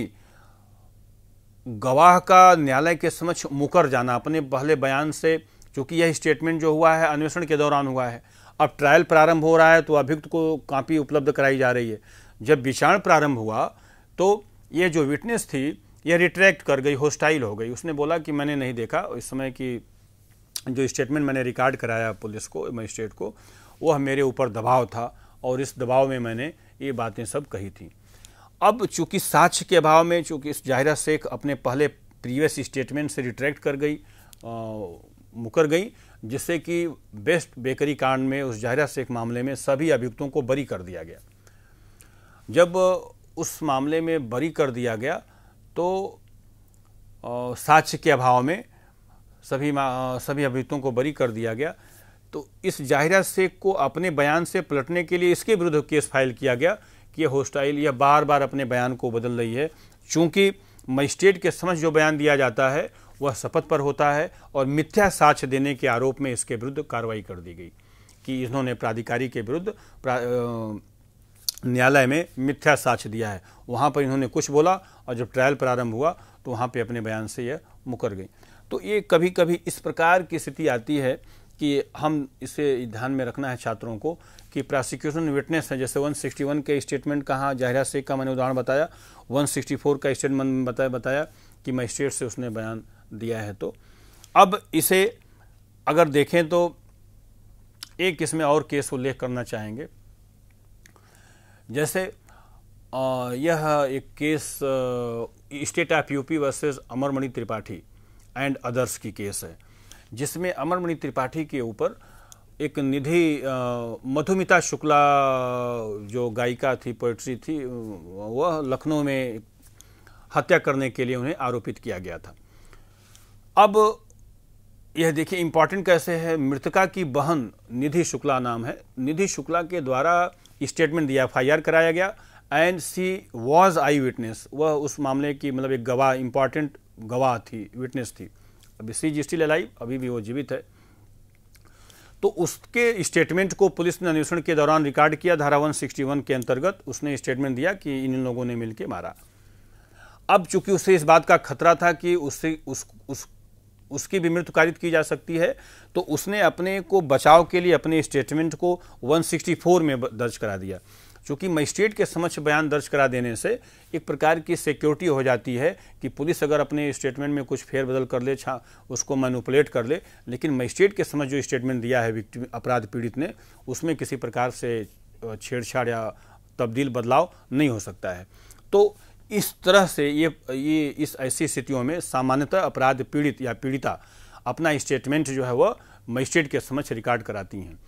गवाह का न्यायालय के समक्ष मुकर जाना अपने पहले बयान से क्योंकि यह स्टेटमेंट जो हुआ है अन्वेषण के दौरान हुआ है अब ट्रायल प्रारंभ हो रहा है तो अभियुक्त को कापी उपलब्ध कराई जा रही है जब विचारण प्रारंभ हुआ तो ये जो विटनेस थी यह रिट्रैक्ट कर गई होस्टाइल हो गई उसने बोला कि मैंने नहीं देखा इस समय की जो स्टेटमेंट मैंने रिकॉर्ड कराया पुलिस को मजिस्ट्रेट को वह मेरे ऊपर दबाव था और इस दबाव में मैंने ये बातें सब कही थी अब चूंकि साक्ष्य के अभाव में चूंकि जाहिरा शेख अपने पहले प्रीवियस स्टेटमेंट से रिट्रैक्ट कर गई मुकर गई जिससे कि बेस्ट बेकरी कांड में उस जाहिरा शेख मामले में सभी अभियुक्तों को बरी कर दिया गया जब उस मामले में बरी कर दिया गया तो साक्ष्य के अभाव में सभी सभी अभियुक्तों को बरी कर दिया गया तो इस जाहिरा शेख को अपने बयान से पलटने के लिए इसके विरुद्ध केस फाइल किया गया कि यह होस्टाइल यह बार बार अपने बयान को बदल रही है चूँकि मजिस्ट्रेट के समझ जो बयान दिया जाता है वह शपथ पर होता है और मिथ्या साक्ष देने के आरोप में इसके विरुद्ध कार्रवाई कर दी गई कि इन्होंने प्राधिकारी के विरुद्ध न्यायालय में मिथ्या साक्ष दिया है वहाँ पर इन्होंने कुछ बोला और जब ट्रायल प्रारंभ हुआ तो वहाँ पे अपने बयान से यह मुकर गई तो ये कभी कभी इस प्रकार की स्थिति आती है कि हम इसे ध्यान में रखना है छात्रों को कि प्रोसिक्यूशन विटनेस है जैसे 161 के स्टेटमेंट कहाँ जाहिरा शेख का मैंने उदाहरण बताया 164 का स्टेटमेंट बताया बताया कि मजिस्ट्रेट से उसने बयान दिया है तो अब इसे अगर देखें तो एक इसमें और केस उल्लेख करना चाहेंगे जैसे यह एक case state of UP versus Amarmani Tripathi and others की केस है जिसमें अमरमणि त्रिपाठी के ऊपर एक निधि मधुमिता शुक्ला जो गायिका थी पोइट्री थी वह लखनऊ में हत्या करने के लिए उन्हें आरोपित किया गया था अब यह देखिए इम्पॉर्टेंट कैसे है मृतका की बहन निधि शुक्ला नाम है निधि शुक्ला के द्वारा स्टेटमेंट दिया एफ कराया गया and she was eye witness वह उस मामले की मतलब एक गवाह इम्पॉर्टेंट गवाह थी विटनेस थी अभी सी जी स्टिल अलाइव अभी भी वो जीवित है तो उसके स्टेटमेंट को पुलिस ने अन्वेषण के दौरान रिकॉर्ड किया धारा वन के अंतर्गत उसने स्टेटमेंट दिया कि इन लोगों ने मिलकर मारा अब चूंकि उसे इस बात का खतरा था कि उससे उस, उस उसकी भी मृत्यु कारित की जा सकती है तो उसने अपने को बचाव के लिए अपने स्टेटमेंट को 164 में दर्ज करा दिया चूँकि मजिस्ट्रेट के समक्ष बयान दर्ज करा देने से एक प्रकार की सिक्योरिटी हो जाती है कि पुलिस अगर अपने स्टेटमेंट में कुछ फेरबदल कर ले छा उसको मैनुपलेट कर ले लेकिन मजिस्ट्रेट के समक्ष जो स्टेटमेंट दिया है विक्टिम अपराध पीड़ित ने उसमें किसी प्रकार से छेड़छाड़ या तब्दील बदलाव नहीं हो सकता है तो इस तरह से ये ये इस ऐसी स्थितियों में सामान्यतः अपराध पीड़ित या पीड़िता अपना स्टेटमेंट जो है वह मजिस्ट्रेट के समक्ष रिकॉर्ड कराती हैं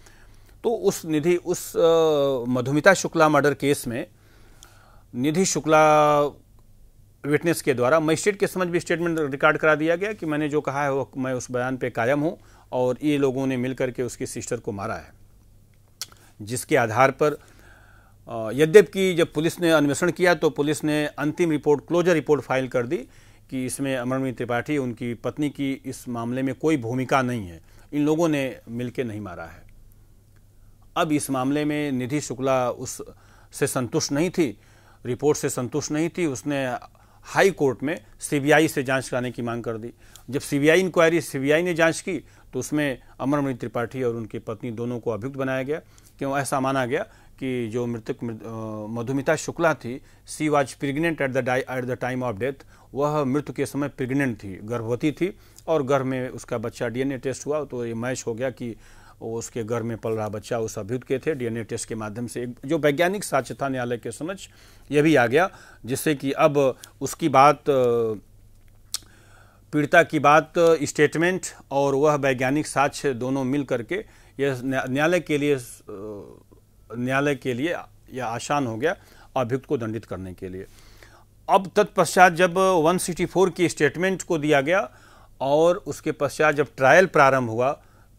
तो उस निधि उस मधुमिता शुक्ला मर्डर केस में निधि शुक्ला विटनेस के द्वारा मजिस्ट्रेट के समझ भी स्टेटमेंट रिकॉर्ड करा दिया गया कि मैंने जो कहा है वो मैं उस बयान पे कायम हूँ और ये लोगों ने मिलकर के उसकी सिस्टर को मारा है जिसके आधार पर यद्यप कि जब पुलिस ने अन्वेषण किया तो पुलिस ने अंतिम रिपोर्ट क्लोजर रिपोर्ट फाइल कर दी कि इसमें अमरवीर त्रिपाठी उनकी पत्नी की इस मामले में कोई भूमिका नहीं है इन लोगों ने मिलकर नहीं मारा है अब इस मामले में निधि शुक्ला उस से संतुष्ट नहीं थी रिपोर्ट से संतुष्ट नहीं थी उसने हाई कोर्ट में सीबीआई से जांच कराने की मांग कर दी जब सीबीआई इंक्वायरी सीबीआई ने जांच की तो उसमें अमरमणि त्रिपाठी और उनकी पत्नी दोनों को अभियुक्त बनाया गया क्यों ऐसा माना गया कि जो मृतक मधुमिता शुक्ला थी she was pregnant at the at the time of death वह मृत्यु के समय प्रेग्नेंट थी गर्भवती थी और गर्भ में उसका बच्चा डीएनए टेस्ट हुआ तो ये मैच हो गया कि और उसके घर में पल रहा बच्चा उस अभियुक्त के थे डीएनए टेस्ट के माध्यम से एक जो वैज्ञानिक साक्षता न्यायालय के समझ यह भी आ गया जिससे कि अब उसकी बात पीड़िता की बात स्टेटमेंट और वह वैज्ञानिक साक्ष्य दोनों मिल करके यह न्यायालय के लिए न्यायालय के लिए यह आसान हो गया अभियुक्त को दंडित करने के लिए अब तत्पश्चात जब 164 की स्टेटमेंट को दिया गया और उसके पश्चात जब ट्रायल प्रारंभ हुआ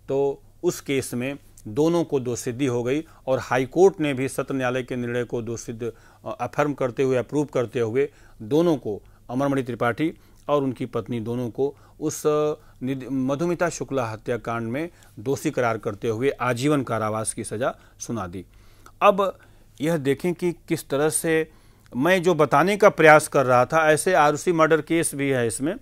तो उस केस में दोनों को दो सिद्धि हो गई और हाईकोर्ट ने भी सत्र न्यायालय के निर्णय को दो सिद्ध अफर्म करते हुए अप्रूव करते हुए दोनों को अमरमणि त्रिपाठी और उनकी पत्नी दोनों को उस मधुमिता शुक्ला हत्याकांड में दोषी करार करते हुए आजीवन कारावास की सज़ा सुना दी अब यह देखें कि किस तरह से मैं जो बताने का प्रयास कर रहा था ऐसे आरूसी मर्डर केस भी है इसमें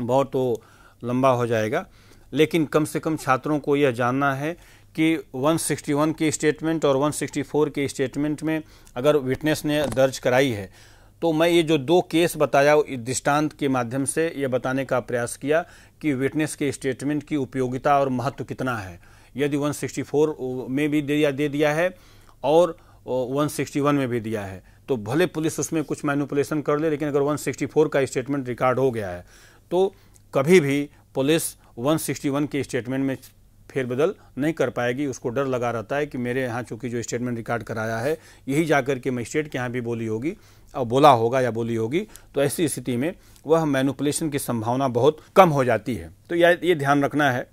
बहुत तो लंबा हो जाएगा लेकिन कम से कम छात्रों को यह जानना है कि 161 के स्टेटमेंट और 164 के स्टेटमेंट में अगर विटनेस ने दर्ज कराई है तो मैं ये जो दो केस बताया दृष्टांत के माध्यम से ये बताने का प्रयास किया कि विटनेस के स्टेटमेंट की उपयोगिता और महत्व कितना है यदि 164 में भी दिया दे दिया है और 161 में भी दिया है तो भले पुलिस उसमें कुछ मैनुपुलेशन कर ले लेकिन अगर 164 का स्टेटमेंट रिकॉर्ड हो गया है तो कभी भी पुलिस 161 के स्टेटमेंट में फेरबदल नहीं कर पाएगी उसको डर लगा रहता है कि मेरे यहाँ चूंकि जो स्टेटमेंट रिकॉर्ड कराया है यही जा करके के मजिस्ट्रेट के यहाँ भी बोली होगी और बोला होगा या बोली होगी तो ऐसी स्थिति में वह मैनुपलेशन की संभावना बहुत कम हो जाती है तो यह ये ध्यान रखना है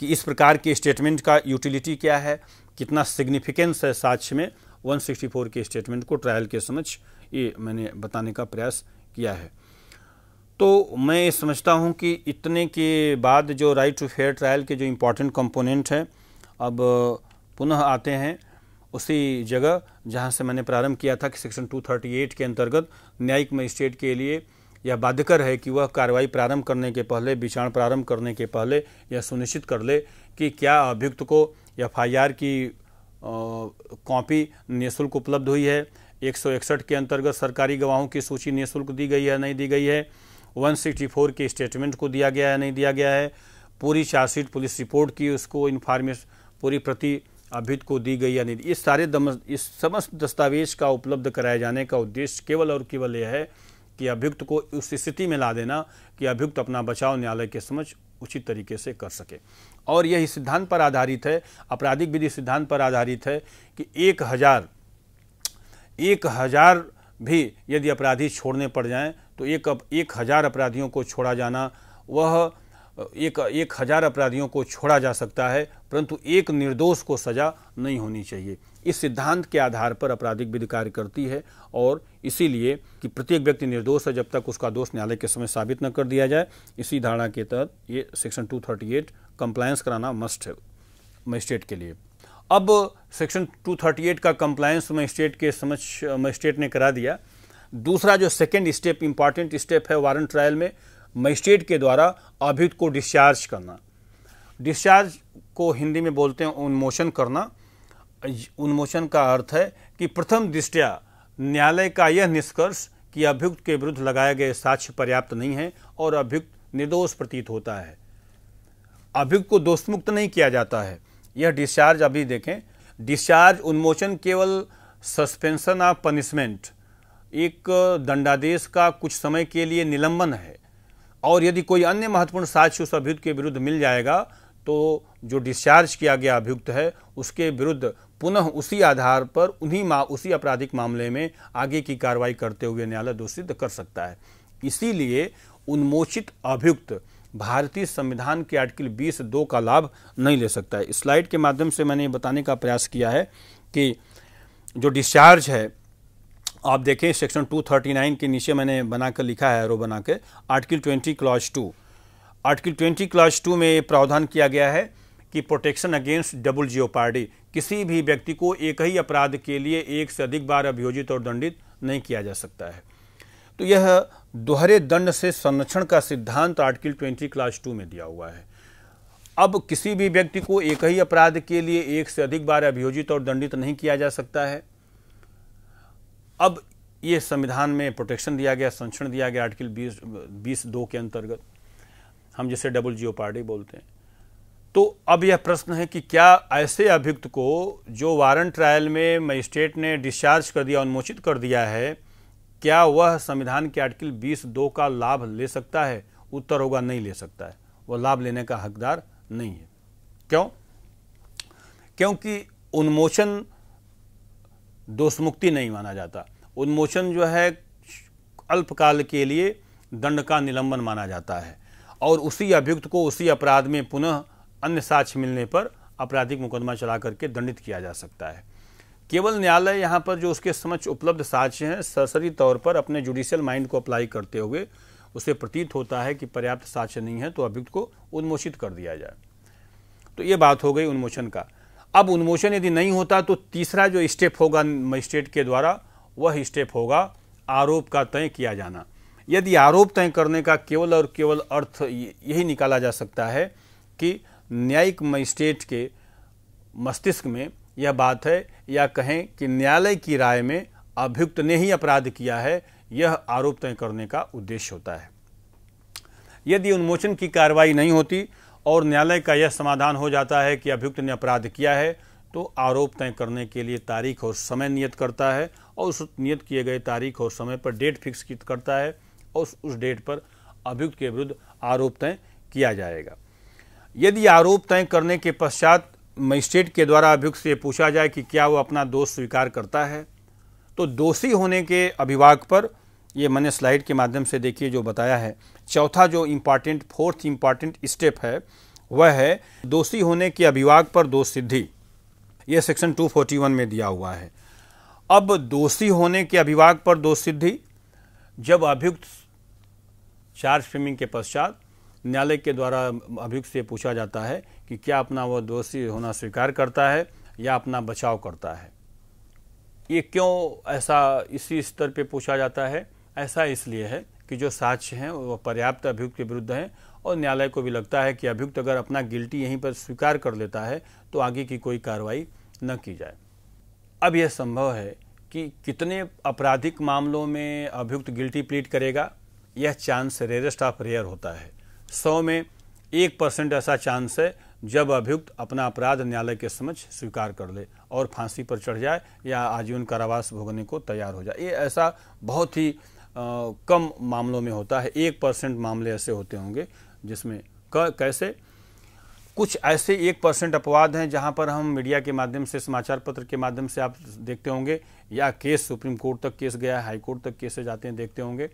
कि इस प्रकार के स्टेटमेंट का यूटिलिटी क्या है कितना सिग्निफिकेंस है साक्ष्य में 164 के स्टेटमेंट को ट्रायल के समझ ये मैंने बताने का प्रयास किया है तो मैं समझता हूं कि इतने के बाद जो राइट टू फेयर ट्रायल के जो इम्पोर्टेंट कंपोनेंट हैं अब पुनः आते हैं उसी जगह जहां से मैंने प्रारंभ किया था कि सेक्शन 238 के अंतर्गत न्यायिक मजिस्ट्रेट के लिए यह बाध्यकर है कि वह कार्रवाई प्रारंभ करने के पहले विचारण प्रारंभ करने के पहले यह सुनिश्चित कर ले कि क्या अभियुक्त को एफ की कॉपी निःशुल्क उपलब्ध हुई है एक के अंतर्गत सरकारी गवाहों की सूची निःशुल्क दी गई है नहीं दी गई है 164 के स्टेटमेंट को दिया गया है नहीं दिया गया है पूरी चार्जशीट पुलिस रिपोर्ट की उसको इन्फॉर्मेशन पूरी प्रति अभित को दी गई या नहीं इस सारे दम इस समस्त दस्तावेज का उपलब्ध कराए जाने का उद्देश्य केवल और केवल यह है कि अभियुक्त को उस स्थिति में ला देना कि अभियुक्त अपना बचाव न्यायालय के समझ उचित तरीके से कर सके और यह सिद्धांत पर आधारित है आपराधिक विधि सिद्धांत पर आधारित है कि एक हजार एक हजार भी यदि अपराधी छोड़ने पड़ जाएं तो एक एक हज़ार अपराधियों को छोड़ा जाना वह एक एक हज़ार अपराधियों को छोड़ा जा सकता है परंतु एक निर्दोष को सज़ा नहीं होनी चाहिए इस सिद्धांत के आधार पर आपराधिक विधि कार्य करती है और इसीलिए कि प्रत्येक व्यक्ति निर्दोष है जब तक उसका दोष न्यायालय के समय साबित न कर दिया जाए इसी धारणा के तहत ये सेक्शन 238 कंप्लायंस कराना मस्ट है मजिस्ट्रेट के लिए अब सेक्शन 238 का कंप्लायंस मजिस्ट्रेट के समझ मजिस्ट्रेट ने करा दिया दूसरा जो सेकेंड स्टेप इंपॉर्टेंट स्टेप है वारंट ट्रायल में मजिस्ट्रेट के द्वारा अभियुक्त को डिस्चार्ज करना डिस्चार्ज को हिंदी में बोलते हैं उन्मोचन करना उन्मोचन का अर्थ है कि प्रथम दृष्टया न्यायालय का यह निष्कर्ष कि अभियुक्त के विरुद्ध लगाए गए साक्ष्य पर्याप्त नहीं है और अभियुक्त निर्दोष प्रतीत होता है अभियुक्त को दोषमुक्त नहीं किया जाता है यह डिस्चार्ज अभी देखें डिस्चार्ज उन्मोचन केवल सस्पेंशन ऑफ पनिशमेंट एक दंडादेश का कुछ समय के लिए निलंबन है और यदि कोई अन्य महत्वपूर्ण साक्ष्य उस अभियुक्त के विरुद्ध मिल जाएगा तो जो डिस्चार्ज किया गया अभियुक्त है उसके विरुद्ध पुनः उसी आधार पर उन्हीं मा उसी आपराधिक मामले में आगे की कार्रवाई करते हुए न्यायालय दोषी कर सकता है इसीलिए उन्मोचित अभियुक्त भारतीय संविधान के आर्टिकल 20 दो का लाभ नहीं ले सकता है स्लाइड के माध्यम से मैंने बताने का प्रयास किया है कि जो डिस्चार्ज है आप देखें सेक्शन 239 के नीचे मैंने बनाकर लिखा है रो बना के आर्टिकल 20 क्लॉज 2 आर्टिकल 20 क्लॉज 2 में प्रावधान किया गया है कि प्रोटेक्शन अगेंस्ट डबल पार्टी किसी भी व्यक्ति को एक ही अपराध के लिए एक से अधिक बार अभियोजित और दंडित नहीं किया जा सकता है तो यह दोहरे दंड से संरक्षण का सिद्धांत आर्टिकल 20 क्लास 2 में दिया हुआ है अब किसी भी व्यक्ति को एक ही अपराध के लिए एक से अधिक बार अभियोजित और दंडित नहीं किया जा सकता है अब ये संविधान में प्रोटेक्शन दिया गया संरक्षण दिया गया आर्टिकल बीस बीस दो के अंतर्गत हम जिसे डबल जियो पार्टी बोलते हैं तो अब यह प्रश्न है कि क्या ऐसे अभियुक्त को जो वारंट ट्रायल में मजिस्ट्रेट ने डिस्चार्ज कर दिया उन्मोचित कर दिया है क्या वह संविधान के आर्टिकल बीस दो का लाभ ले सकता है उत्तर होगा नहीं ले सकता है वह लाभ लेने का हकदार नहीं है क्यों क्योंकि उन्मोचन दोष मुक्ति नहीं माना जाता उन्मोचन जो है अल्पकाल के लिए दंड का निलंबन माना जाता है और उसी अभियुक्त को उसी अपराध में पुनः अन्य साक्ष्य मिलने पर आपराधिक मुकदमा चला करके दंडित किया जा सकता है केवल न्यायालय यहाँ पर जो उसके समक्ष उपलब्ध साक्ष्य हैं सरसरी तौर पर अपने जुडिशियल माइंड को अप्लाई करते हुए उसे प्रतीत होता है कि पर्याप्त साक्ष्य नहीं है तो अभियुक्त को उन्मोचित कर दिया जाए तो ये बात हो गई उन्मोचन का अब उन्मोचन यदि नहीं होता तो तीसरा जो स्टेप होगा मजिस्ट्रेट के द्वारा वह स्टेप होगा आरोप का तय किया जाना यदि आरोप तय करने का केवल और केवल अर्थ यही निकाला जा सकता है कि न्यायिक मजिस्ट्रेट के मस्तिष्क में यह बात है या कहें कि न्यायालय की राय में अभियुक्त ने ही अपराध किया है यह आरोप तय करने का उद्देश्य होता है यदि उन्मोचन की कार्रवाई नहीं होती और न्यायालय का यह समाधान हो जाता है कि अभियुक्त ने अपराध किया है तो आरोप तय करने के लिए तारीख और समय नियत करता है और उस नियत किए गए तारीख और समय पर डेट फिक्स करता है और उस डेट पर अभियुक्त के विरुद्ध आरोप तय किया जाएगा यदि आरोप तय करने के पश्चात मजिस्ट्रेट के द्वारा अभियुक्त से पूछा जाए कि क्या वो अपना दोष स्वीकार करता है तो दोषी होने के अभिभाग पर ये मैंने स्लाइड के माध्यम से देखिए जो बताया है चौथा जो इम्पॉर्टेंट फोर्थ इम्पॉर्टेंट स्टेप है वह है दोषी होने के अभिभाग पर दोष सिद्धि यह सेक्शन 241 में दिया हुआ है अब दोषी होने के अभिभाग पर दोष सिद्धि जब अभियुक्त चार्ज फ्रेमिंग के पश्चात न्यायालय के द्वारा अभियुक्त से पूछा जाता है कि क्या अपना वह दोषी होना स्वीकार करता है या अपना बचाव करता है ये क्यों ऐसा इसी स्तर पे पूछा जाता है ऐसा इसलिए है कि जो साक्ष्य हैं वो पर्याप्त अभियुक्त के विरुद्ध हैं और न्यायालय को भी लगता है कि अभियुक्त अगर अपना गिल्टी यहीं पर स्वीकार कर लेता है तो आगे की कोई कार्रवाई न की जाए अब यह संभव है कि कितने आपराधिक मामलों में अभियुक्त गिल्टी प्लीट करेगा यह चांस रेयरेस्ट ऑफ रेयर होता है सौ में एक परसेंट ऐसा चांस है जब अभियुक्त अपना अपराध न्यायालय के समक्ष स्वीकार कर ले और फांसी पर चढ़ जाए या आजीवन कारावास भोगने को तैयार हो जाए ये ऐसा बहुत ही कम मामलों में होता है एक परसेंट मामले ऐसे होते होंगे जिसमें क, कैसे कुछ ऐसे एक परसेंट अपवाद हैं जहां पर हम मीडिया के माध्यम से समाचार पत्र के माध्यम से आप देखते होंगे या केस सुप्रीम कोर्ट तक केस गया हाई कोर्ट तक केस जाते हैं देखते होंगे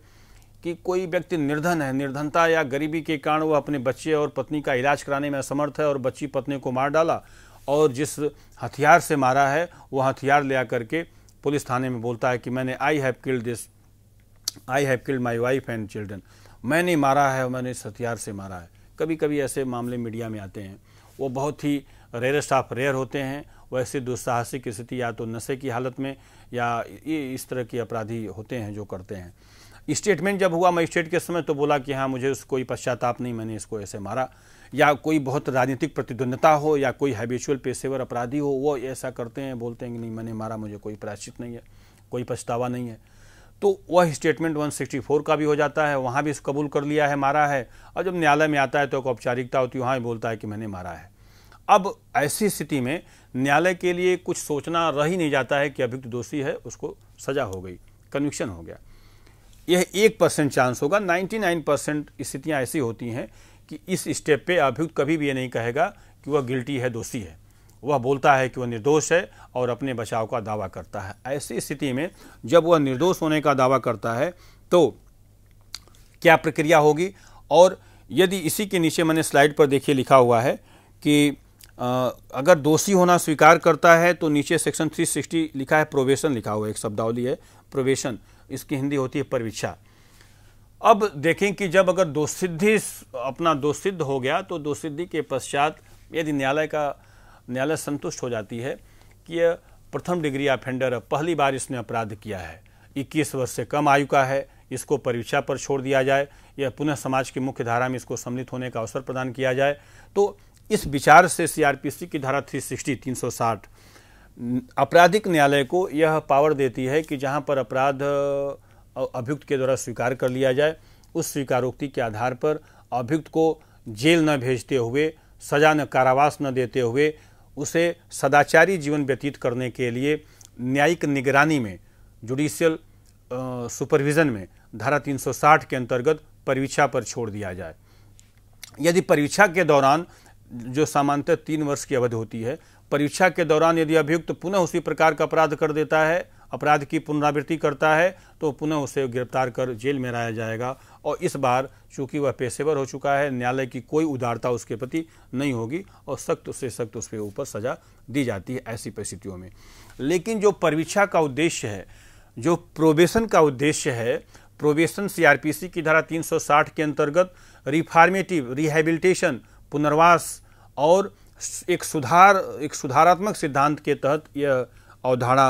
कि कोई व्यक्ति निर्धन है निर्धनता या गरीबी के कारण वह अपने बच्चे और पत्नी का इलाज कराने में असमर्थ है और बच्ची पत्नी को मार डाला और जिस हथियार से मारा है वह हथियार ले करके पुलिस थाने में बोलता है कि मैंने I have killed this I have killed my wife and children मैंने मारा है मैंने हथियार से मारा है कभी कभी ऐसे मामले मीडिया में आते हैं वो बहुत ही रेयरस्ट ऑफ रेयर होते हैं वैसे दुस्साहसिक स्थिति या तो नशे की हालत में या इस तरह के अपराधी होते हैं जो करते हैं स्टेटमेंट जब हुआ मजिस्ट्रेट के समय तो बोला कि हाँ मुझे उस कोई पश्चाताप नहीं मैंने इसको ऐसे मारा या कोई बहुत राजनीतिक प्रतिद्वंदता हो या कोई हैबिचुअल पेशेवर अपराधी हो वो ऐसा करते हैं बोलते हैं कि नहीं मैंने मारा मुझे कोई प्रायश्चित नहीं है कोई पछतावा नहीं है तो वह स्टेटमेंट 164 का भी हो जाता है वहाँ भी कबूल कर लिया है मारा है और जब न्यायालय में आता है तो एक औपचारिकता होती है वहाँ बोलता है कि मैंने मारा है अब ऐसी स्थिति में न्यायालय के लिए कुछ सोचना रह ही नहीं जाता है कि अभियुक्त दोषी है उसको सजा हो गई कन्विक्शन हो गया यह एक परसेंट चांस होगा 99 परसेंट स्थितियाँ ऐसी होती हैं कि इस स्टेप पे अभियुक्त कभी भी ये नहीं कहेगा कि वह गिल्टी है दोषी है वह बोलता है कि वह निर्दोष है और अपने बचाव का दावा करता है ऐसी स्थिति में जब वह निर्दोष होने का दावा करता है तो क्या प्रक्रिया होगी और यदि इसी के नीचे मैंने स्लाइड पर देखिए लिखा हुआ है कि आ, अगर दोषी होना स्वीकार करता है तो नीचे सेक्शन 360 लिखा है प्रोवेशन लिखा हुआ है एक शब्दावली है प्रोवेशन इसकी हिंदी होती है परीक्षा अब देखें कि जब अगर दोषिद्धि अपना दोषिद्ध हो गया तो दोषिद्धि के पश्चात यदि न्यायालय का न्यायालय संतुष्ट हो जाती है कि यह प्रथम डिग्री अफेंडर पहली बार इसने अपराध किया है 21 वर्ष से कम आयु का है इसको परीक्षा पर छोड़ दिया जाए या पुनः समाज की मुख्य धारा में इसको सम्मिलित होने का अवसर प्रदान किया जाए तो इस विचार से सीआरपीसी की धारा 360 सिक्सटी आपराधिक न्यायालय को यह पावर देती है कि जहां पर अपराध अभियुक्त के द्वारा स्वीकार कर लिया जाए उस स्वीकारोक्ति के आधार पर अभियुक्त को जेल न भेजते हुए सजा न कारावास न देते हुए उसे सदाचारी जीवन व्यतीत करने के लिए न्यायिक निगरानी में जुडिशियल सुपरविज़न में धारा 360 के अंतर्गत परीक्षा पर छोड़ दिया जाए यदि परीक्षा के दौरान जो सामान्यतः तीन वर्ष की अवधि होती है परीक्षा के दौरान यदि अभियुक्त पुनः उसी प्रकार का अपराध कर देता है अपराध की पुनरावृत्ति करता है तो पुनः उसे गिरफ्तार कर जेल में लाया जाएगा और इस बार चूंकि वह पेशेवर हो चुका है न्यायालय की कोई उदारता उसके प्रति नहीं होगी और सख्त से सख्त उसके ऊपर सजा दी जाती है ऐसी परिस्थितियों में लेकिन जो परवीक्षा का उद्देश्य है जो प्रोबेशन का उद्देश्य है प्रोबेशन सीआरपीसी की धारा 360 के अंतर्गत रिफार्मेटिव रिहेबिलिटेशन पुनर्वास और एक सुधार एक सुधारात्मक सिद्धांत के तहत यह अवधारणा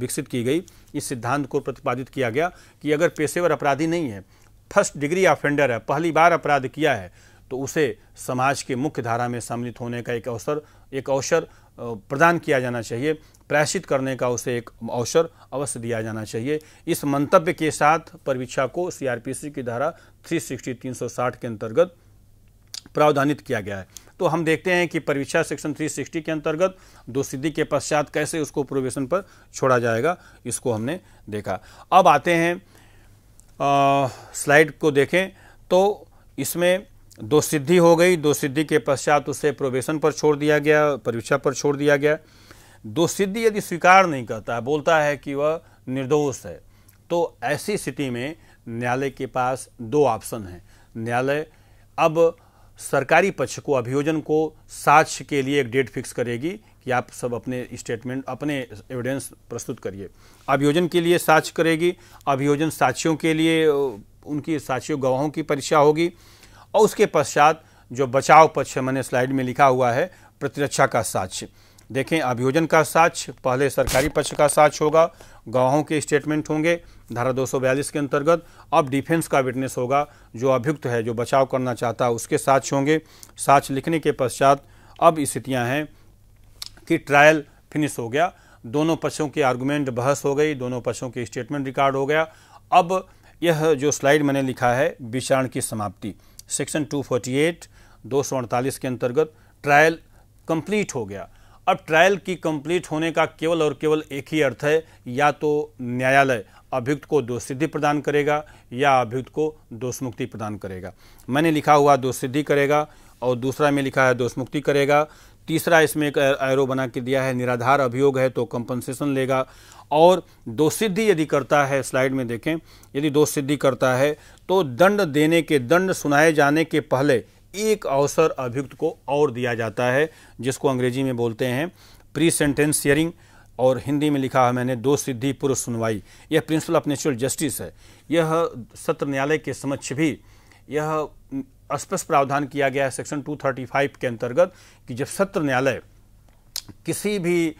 विकसित की गई इस सिद्धांत को प्रतिपादित किया गया कि अगर पेशेवर अपराधी नहीं है फर्स्ट डिग्री ऑफेंडर है पहली बार अपराध किया है तो उसे समाज के मुख्य धारा में सम्मिलित होने का एक अवसर एक अवसर प्रदान किया जाना चाहिए प्रायश्चित करने का उसे एक अवसर अवश्य दिया जाना चाहिए इस मंतव्य के साथ परीक्षा को सीआरपीसी की धारा 360 360 के अंतर्गत प्रावधानित किया गया है तो हम देखते हैं कि परीक्षा सेक्शन 360 के अंतर्गत सिद्धि के पश्चात कैसे उसको प्रोवेशन पर छोड़ा जाएगा इसको हमने देखा अब आते हैं आ, स्लाइड को देखें तो इसमें दो सिद्धि हो गई दो सिद्धि के पश्चात उसे प्रोवेशन पर छोड़ दिया गया परीक्षा पर छोड़ दिया गया दो सिद्धि यदि स्वीकार नहीं करता है बोलता है कि वह निर्दोष है तो ऐसी स्थिति में न्यायालय के पास दो ऑप्शन हैं न्यायालय अब सरकारी पक्ष को अभियोजन को साक्ष के लिए एक डेट फिक्स करेगी कि आप सब अपने स्टेटमेंट अपने एविडेंस प्रस्तुत करिए अभियोजन के लिए साक्ष करेगी अभियोजन साक्षियों के लिए उनकी साक्षियों गवाहों की परीक्षा होगी और उसके पश्चात जो बचाव पक्ष मैंने स्लाइड में लिखा हुआ है प्रतिरक्षा का साक्ष्य देखें अभियोजन का साक्ष्य पहले सरकारी पक्ष का साक्ष्य होगा गवाहों के स्टेटमेंट होंगे धारा 242 के अंतर्गत अब डिफेंस का विटनेस होगा जो अभियुक्त है जो बचाव करना चाहता है उसके साक्ष होंगे साक्ष लिखने के पश्चात अब स्थितियाँ हैं कि ट्रायल फिनिश हो गया दोनों पक्षों की आर्गूमेंट बहस हो गई दोनों पक्षों के स्टेटमेंट रिकॉर्ड हो गया अब यह जो स्लाइड मैंने लिखा है विचारण की समाप्ति सेक्शन 248 248 के अंतर्गत ट्रायल कंप्लीट हो गया अब ट्रायल की कंप्लीट होने का केवल और केवल एक ही अर्थ है या तो न्यायालय अभियुक्त को दोष सिद्धि प्रदान करेगा या अभियुक्त को दोष मुक्ति प्रदान करेगा मैंने लिखा हुआ दोष सिद्धि करेगा और दूसरा में लिखा है दोष मुक्ति करेगा तीसरा इसमें एक एरो बना के दिया है निराधार अभियोग है तो कंपनसेशन लेगा और दो सिद्धि यदि करता है स्लाइड में देखें यदि दोष सिद्धि करता है तो दंड देने के दंड सुनाए जाने के पहले एक अवसर अभियुक्त को और दिया जाता है जिसको अंग्रेजी में बोलते हैं प्री सेंटेंस हियरिंग और हिंदी में लिखा है मैंने दो सिद्धि पूर्व सुनवाई यह प्रिंसिपल ऑफ नेचुरल जस्टिस है यह सत्र न्यायालय के समक्ष भी यह स्पष्ट प्रावधान किया गया है सेक्शन 235 के अंतर्गत कि जब सत्र न्यायालय किसी भी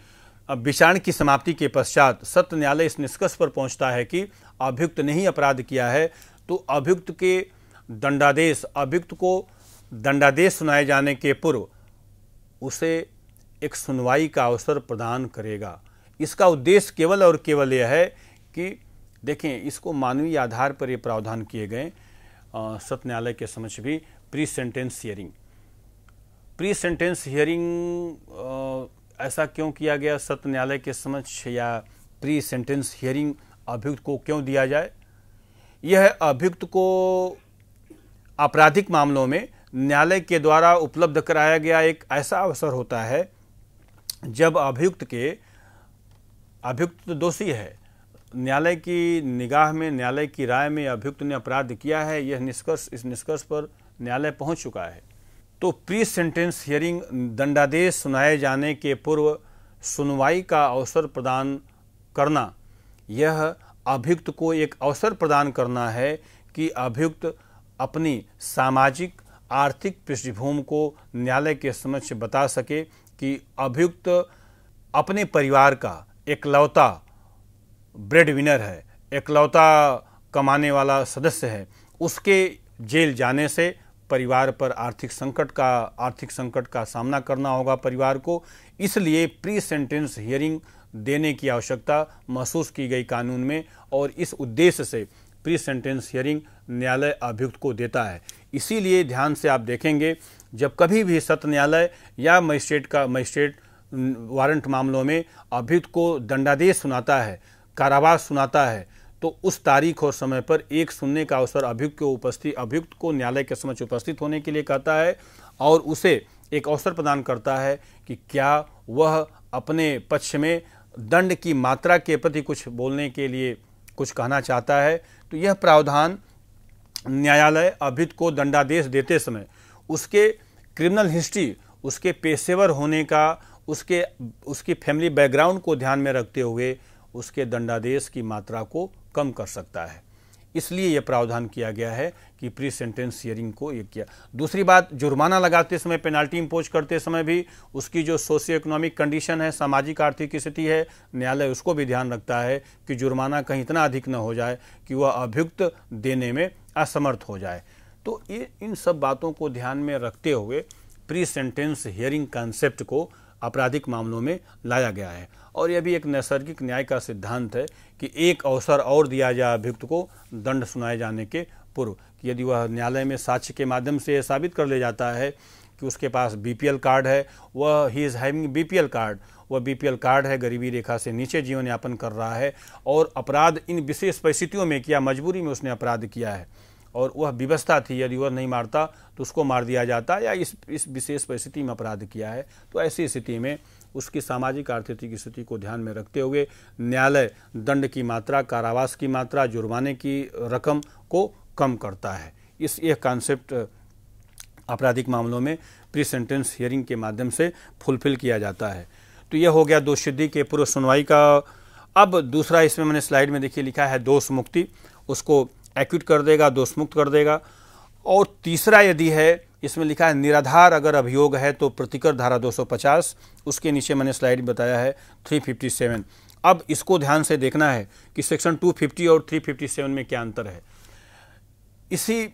विचारण की समाप्ति के पश्चात सत्र न्यायालय इस निष्कर्ष पर पहुंचता है कि अभियुक्त ने ही अपराध किया है तो अभियुक्त के दंडादेश अभियुक्त को दंडादेश सुनाए जाने के पूर्व उसे एक सुनवाई का अवसर प्रदान करेगा इसका उद्देश्य केवल और केवल यह है कि देखें इसको मानवीय आधार पर ये प्रावधान किए गए सत्य न्यायालय के समक्ष भी pre sentence hearing pre sentence hearing ऐसा क्यों किया गया सत्य न्यायालय के समक्ष या प्री सेंटेंस हियरिंग अभियुक्त को क्यों दिया जाए यह अभियुक्त को आपराधिक मामलों में न्यायालय के द्वारा उपलब्ध कराया गया एक ऐसा अवसर होता है जब अभियुक्त के अभियुक्त तो दोषी है न्यायालय की निगाह में न्यायालय की राय में अभियुक्त ने अपराध किया है यह निष्कर्ष इस निष्कर्ष पर न्यायालय पहुंच चुका है तो प्री सेंटेंस हियरिंग दंडादेश सुनाए जाने के पूर्व सुनवाई का अवसर प्रदान करना यह अभियुक्त को एक अवसर प्रदान करना है कि अभियुक्त अपनी सामाजिक आर्थिक पृष्ठभूमि को न्यायालय के समक्ष बता सके कि अभियुक्त अपने परिवार का एकलौता ब्रेड विनर है एकलौता कमाने वाला सदस्य है उसके जेल जाने से परिवार पर आर्थिक संकट का आर्थिक संकट का सामना करना होगा परिवार को इसलिए प्री सेंटेंस हियरिंग देने की आवश्यकता महसूस की गई कानून में और इस उद्देश्य से प्री सेंटेंस हियरिंग न्यायालय अभियुक्त को देता है इसीलिए ध्यान से आप देखेंगे जब कभी भी सत्र न्यायालय या मजिस्ट्रेट का मजिस्ट्रेट वारंट मामलों में अभियुक्त को दंडादेश सुनाता है कारावास सुनाता है तो उस तारीख और समय पर एक सुनने का अवसर अभियुक्त को उपस्थित अभियुक्त को न्यायालय के समक्ष उपस्थित होने के लिए कहता है और उसे एक अवसर प्रदान करता है कि क्या वह अपने पक्ष में दंड की मात्रा के प्रति कुछ बोलने के लिए कुछ कहना चाहता है तो यह प्रावधान न्यायालय अभित को दंडादेश देते समय उसके क्रिमिनल हिस्ट्री उसके पेशेवर होने का उसके उसकी फैमिली बैकग्राउंड को ध्यान में रखते हुए उसके दंडादेश की मात्रा को कम कर सकता है इसलिए यह प्रावधान किया गया है कि प्री सेंटेंस हियरिंग को ये किया दूसरी बात जुर्माना लगाते समय पेनाल्टी इम्पोज करते समय भी उसकी जो सोशियो इकोनॉमिक कंडीशन है सामाजिक आर्थिक स्थिति है न्यायालय उसको भी ध्यान रखता है कि जुर्माना कहीं इतना अधिक न हो जाए कि वह अभियुक्त देने में असमर्थ हो जाए तो ये इन सब बातों को ध्यान में रखते हुए प्री सेंटेंस हियरिंग कॉन्सेप्ट को आपराधिक मामलों में लाया गया है और यह भी एक नैसर्गिक न्याय का सिद्धांत है कि एक अवसर और दिया जाए अभियुक्त को दंड सुनाए जाने के पूर्व यदि वह न्यायालय में साक्ष्य के माध्यम से यह साबित कर ले जाता है कि उसके पास बीपीएल कार्ड है वह he is having BPL card वह बीपीएल कार्ड है गरीबी रेखा से नीचे जीवन यापन कर रहा है और अपराध इन विशेष परिस्थितियों में किया मजबूरी में उसने अपराध किया है और वह व्यवस्था थी यदि वह नहीं मारता तो उसको मार दिया जाता या इस इस विशेष परिस्थिति में अपराध किया है तो ऐसी स्थिति में उसकी सामाजिक आर्थिक स्थिति को ध्यान में रखते हुए न्यायालय दंड की मात्रा कारावास की मात्रा जुर्माने की रकम को कम करता है इस यह कॉन्सेप्ट आपराधिक मामलों में प्री सेंटेंस हियरिंग के माध्यम से फुलफिल किया जाता है तो यह हो गया सिद्धि के पूर्व सुनवाई का अब दूसरा इसमें मैंने स्लाइड में देखिए लिखा है दोष मुक्ति उसको एक्यूट कर देगा दोष मुक्त कर देगा और तीसरा यदि है इसमें लिखा है निराधार अगर अभियोग है तो प्रतिकर धारा 250 उसके नीचे मैंने स्लाइड बताया है 357 अब इसको ध्यान से देखना है कि सेक्शन 250 और 357 में क्या अंतर है इसी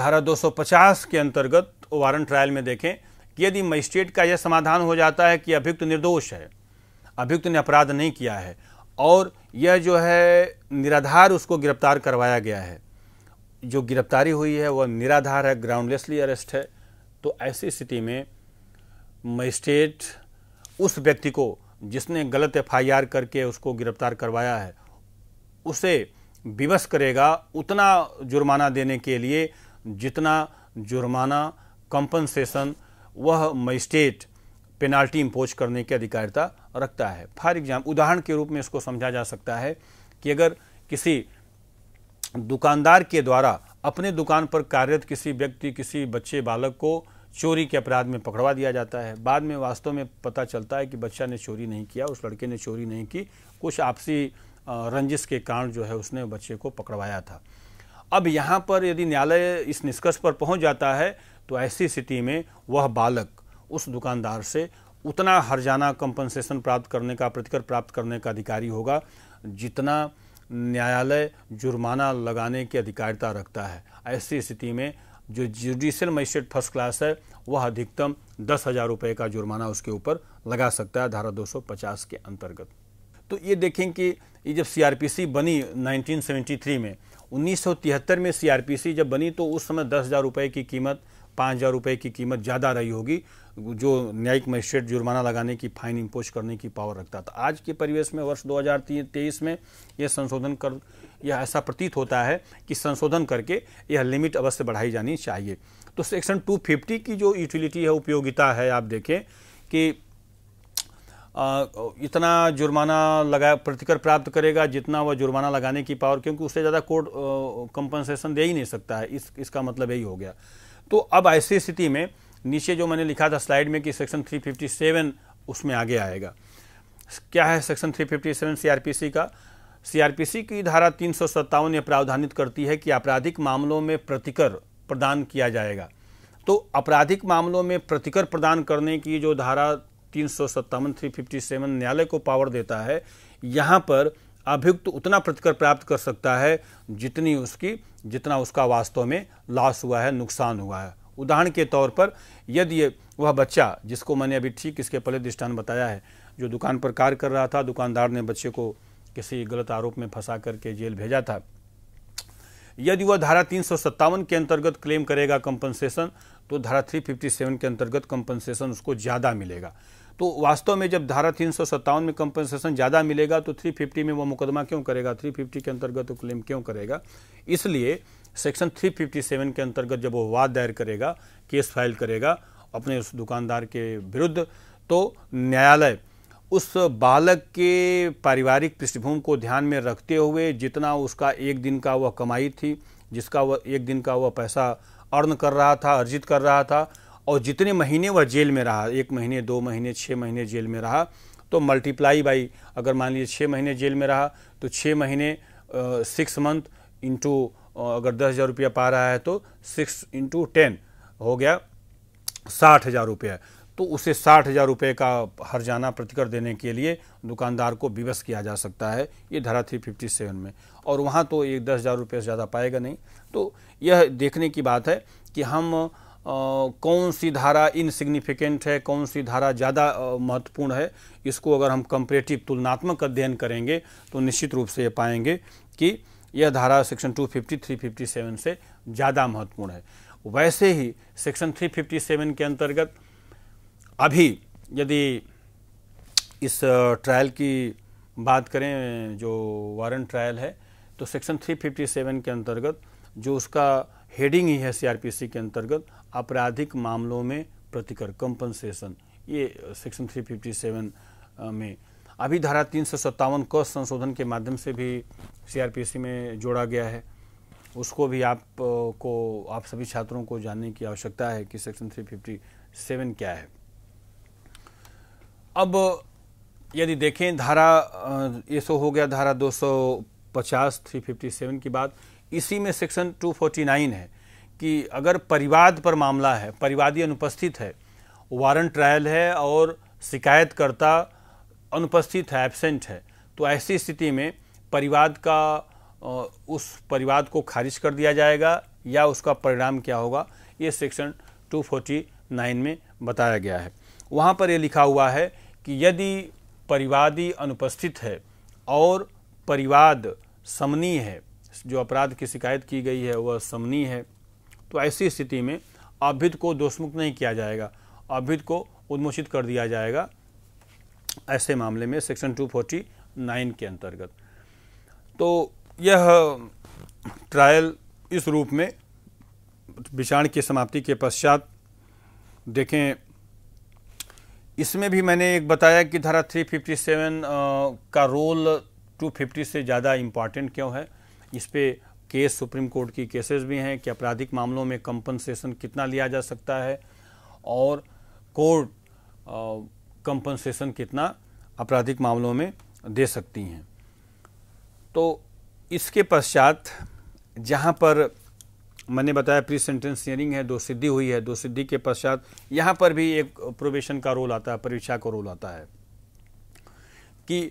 धारा 250 के अंतर्गत वारंट ट्रायल में देखें कि यदि मजिस्ट्रेट का यह समाधान हो जाता है कि अभियुक्त निर्दोष है अभियुक्त ने अपराध नहीं किया है और यह जो है निराधार उसको गिरफ्तार करवाया गया है जो गिरफ्तारी हुई है वह निराधार है ग्राउंडलेसली अरेस्ट है तो ऐसी स्थिति में मजिस्ट्रेट उस व्यक्ति को जिसने गलत एफआईआर करके उसको गिरफ्तार करवाया है उसे विवश करेगा उतना जुर्माना देने के लिए जितना जुर्माना कंपनसेशन वह मजिस्ट्रेट पेनाल्टी इम्पोज करने की अधिकारिता रखता है फॉर एग्जाम्पल उदाहरण के रूप में इसको समझा जा सकता है कि अगर किसी दुकानदार के द्वारा अपने दुकान पर कार्यरत किसी व्यक्ति किसी बच्चे बालक को चोरी के अपराध में पकड़वा दिया जाता है बाद में वास्तव में पता चलता है कि बच्चा ने चोरी नहीं किया उस लड़के ने चोरी नहीं की कुछ आपसी रंजिश के कारण जो है उसने बच्चे को पकड़वाया था अब यहाँ पर यदि न्यायालय इस निष्कर्ष पर पहुँच जाता है तो ऐसी स्थिति में वह बालक उस दुकानदार से उतना हरजाना कंपनसेशन प्राप्त करने का प्रतिकर प्राप्त करने का अधिकारी होगा जितना न्यायालय जुर्माना लगाने की अधिकारिता रखता है ऐसी स्थिति में जो जुडिशियल मजिस्ट्रेट फर्स्ट क्लास है वह अधिकतम दस हज़ार रुपये का जुर्माना उसके ऊपर लगा सकता है धारा 250 के अंतर्गत तो ये देखें कि ये जब सीआरपीसी बनी 1973 में तिहत्तर में सीआरपीसी जब बनी तो उस समय दस हज़ार रुपये की कीमत पाँच हज़ार रुपये की कीमत ज़्यादा रही होगी जो न्यायिक मजिस्ट्रेट जुर्माना लगाने की फाइन इम्पोज करने की पावर रखता था आज के परिवेश में वर्ष 2023 में यह संशोधन कर यह ऐसा प्रतीत होता है कि संशोधन करके यह लिमिट अवश्य बढ़ाई जानी चाहिए तो सेक्शन 250 की जो यूटिलिटी है उपयोगिता है आप देखें कि आ, इतना जुर्माना लगा प्रतिकर प्राप्त करेगा जितना वह जुर्माना लगाने की पावर क्योंकि उससे ज़्यादा कोर्ट कंपनसेशन दे ही नहीं सकता है इस इसका मतलब यही हो गया तो अब ऐसी स्थिति में नीचे जो मैंने लिखा था स्लाइड में कि सेक्शन 357 उसमें आगे आएगा क्या है सेक्शन 357 सीआरपीसी का सीआरपीसी की धारा तीन ये प्रावधानित करती है कि आपराधिक मामलों में प्रतिकर प्रदान किया जाएगा तो आपराधिक मामलों में प्रतिकर प्रदान करने की जो धारा तीन सौ सत्तावन थ्री फिफ्टी सेवन न्यायालय को पावर देता है यहाँ पर अभियुक्त तो उतना प्रतिकर प्राप्त कर सकता है जितनी उसकी जितना उसका वास्तव में लॉस हुआ है नुकसान हुआ है उदाहरण के तौर पर यदि वह बच्चा जिसको मैंने अभी ठीक इसके पहले दृष्टान बताया है जो दुकान पर कार्य कर रहा था दुकानदार ने बच्चे को किसी गलत आरोप में फंसा करके जेल भेजा था यदि वह धारा तीन के अंतर्गत क्लेम करेगा कंपनसेशन तो धारा 357 के अंतर्गत कंपनसेशन उसको ज़्यादा मिलेगा तो वास्तव में जब धारा तीन में कंपनसेशन ज़्यादा मिलेगा तो 350 में वो मुकदमा क्यों करेगा 350 के अंतर्गत तो क्लेम क्यों करेगा इसलिए सेक्शन 357 के अंतर्गत जब वो वाद दायर करेगा केस फाइल करेगा अपने उस दुकानदार के विरुद्ध तो न्यायालय उस बालक के पारिवारिक पृष्ठभूमि को ध्यान में रखते हुए जितना उसका एक दिन का वह कमाई थी जिसका वह एक दिन का वह पैसा अर्न कर रहा था अर्जित कर रहा था और जितने महीने वह जेल में रहा एक महीने दो महीने छः महीने जेल में रहा तो मल्टीप्लाई बाई अगर मान लीजिए छः महीने जेल में रहा तो छः महीने सिक्स मंथ इंटू अगर दस हज़ार रुपया पा रहा है तो सिक्स इंटू टेन हो गया साठ हज़ार रुपया तो उसे साठ हज़ार रुपये का हर जाना प्रतिकर देने के लिए दुकानदार को विवश किया जा सकता है ये धारा थ्री फिफ्टी सेवन में और वहाँ तो एक दस हज़ार रुपये से ज़्यादा पाएगा नहीं तो यह देखने की बात है कि हम कौन सी धारा इनसिग्निफिकेंट है कौन सी धारा ज़्यादा महत्वपूर्ण है इसको अगर हम कंपरेटिव तुलनात्मक अध्ययन करेंगे तो निश्चित रूप से ये पाएंगे कि यह धारा सेक्शन 250, 357 से ज़्यादा महत्वपूर्ण है वैसे ही सेक्शन 357 के अंतर्गत अभी यदि इस ट्रायल की बात करें जो वारंट ट्रायल है तो सेक्शन 357 के अंतर्गत जो उसका हेडिंग ही है सीआरपीसी के अंतर्गत आपराधिक मामलों में प्रतिकर कंपनसेशन ये सेक्शन 357 में अभी धारा तीन सौ सत्तावन क संशोधन के माध्यम से भी सीआरपीसी में जोड़ा गया है उसको भी आप को आप सभी छात्रों को जानने की आवश्यकता है कि सेक्शन 357 क्या है अब यदि देखें धारा ये सो हो गया धारा 250 357 की बात इसी में सेक्शन 249 है कि अगर परिवाद पर मामला है परिवादी अनुपस्थित है वारंट ट्रायल है और शिकायतकर्ता अनुपस्थित है एबसेंट है तो ऐसी स्थिति में परिवाद का उस परिवाद को खारिज कर दिया जाएगा या उसका परिणाम क्या होगा ये सेक्शन 249 में बताया गया है वहाँ पर ये लिखा हुआ है कि यदि परिवादी अनुपस्थित है और परिवाद समनीय है जो अपराध की शिकायत की गई है वह समनी है तो ऐसी स्थिति में अभिद को दोषमुक्त नहीं किया जाएगा अभिद को उन्मोचित कर दिया जाएगा ऐसे मामले में सेक्शन 249 के अंतर्गत तो यह ट्रायल इस रूप में विषाण की समाप्ति के पश्चात देखें इसमें भी मैंने एक बताया कि धारा 357 सेवन का रोल 250 से ज़्यादा इम्पॉर्टेंट क्यों है इस पर केस सुप्रीम कोर्ट की केसेस भी हैं कि आपराधिक मामलों में कंपनसेशन कितना लिया जा सकता है और कोर्ट कंपनसेशन कितना आपराधिक मामलों में दे सकती हैं तो इसके पश्चात जहाँ पर मैंने बताया प्री सेंटेंस हियरिंग है दो सिद्धि हुई है दो सिद्धि के पश्चात यहाँ पर भी एक प्रोबेशन का रोल आता है परीक्षा का रोल आता है कि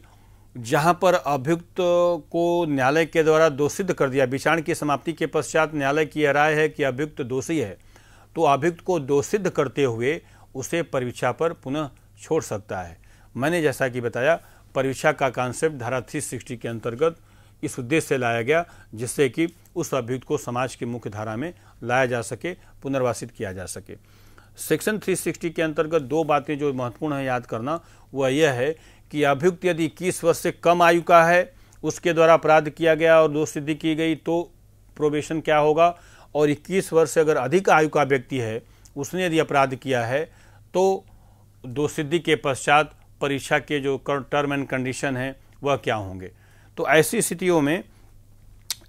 जहां पर अभियुक्त को न्यायालय के द्वारा दोषित कर दिया विचारण की समाप्ति के पश्चात न्यायालय की यह राय है कि अभियुक्त दोषी है तो अभियुक्त को दोषित करते हुए उसे परीक्षा पर पुनः छोड़ सकता है मैंने जैसा कि बताया परीक्षा का कॉन्सेप्ट धारा सिक्सटी के अंतर्गत इस उद्देश्य से लाया गया जिससे कि उस अभियुक्त को समाज की मुख्य धारा में लाया जा सके पुनर्वासित किया जा सके सेक्शन 360 के अंतर्गत दो बातें जो महत्वपूर्ण है याद करना वह यह है कि अभियुक्त यदि इक्कीस वर्ष से कम आयु का है उसके द्वारा अपराध किया गया और दोष सिद्धि की गई तो प्रोबेशन क्या होगा और 21 वर्ष से अगर अधिक आयु का व्यक्ति है उसने यदि अपराध किया है तो दोष सिद्धि के पश्चात परीक्षा के जो टर्म एंड कंडीशन हैं वह क्या होंगे तो ऐसी स्थितियों में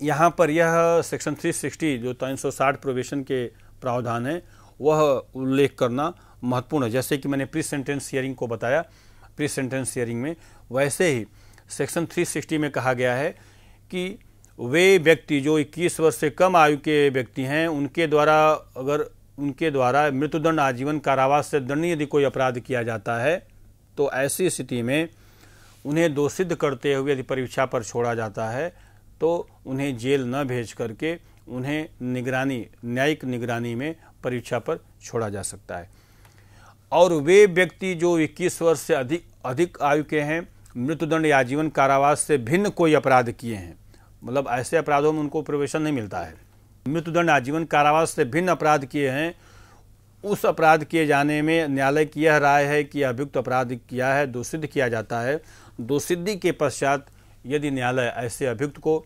यहाँ पर यह सेक्शन 360 जो 360 प्रोवेशन के प्रावधान हैं वह उल्लेख करना महत्वपूर्ण है जैसे कि मैंने प्री सेंटेंस हियरिंग को बताया प्री सेंटेंस हियरिंग में वैसे ही सेक्शन 360 में कहा गया है कि वे व्यक्ति जो 21 वर्ष से कम आयु के व्यक्ति हैं उनके द्वारा अगर उनके द्वारा मृत्युदंड आजीवन कारावास से दंडनीय यदि कोई अपराध किया जाता है तो ऐसी स्थिति में उन्हें दोषिद्ध करते हुए यदि परीक्षा पर छोड़ा जाता है तो उन्हें जेल न भेज करके उन्हें निगरानी न्यायिक निगरानी में परीक्षा पर छोड़ा जा सकता है और वे व्यक्ति जो 21 वर्ष से अधिक अधिक आयु के हैं मृत्युदंड या जीवन कारावास से भिन्न कोई अपराध किए हैं मतलब ऐसे अपराधों में उनको प्रवेशन नहीं मिलता है मृत्युदंड आजीवन कारावास से भिन्न अपराध किए हैं उस अपराध किए जाने में न्यायालय की यह राय है कि अभियुक्त अपराध किया है दोषिद्ध किया जाता है दोषिद्धि के पश्चात यदि न्यायालय ऐसे अभियुक्त को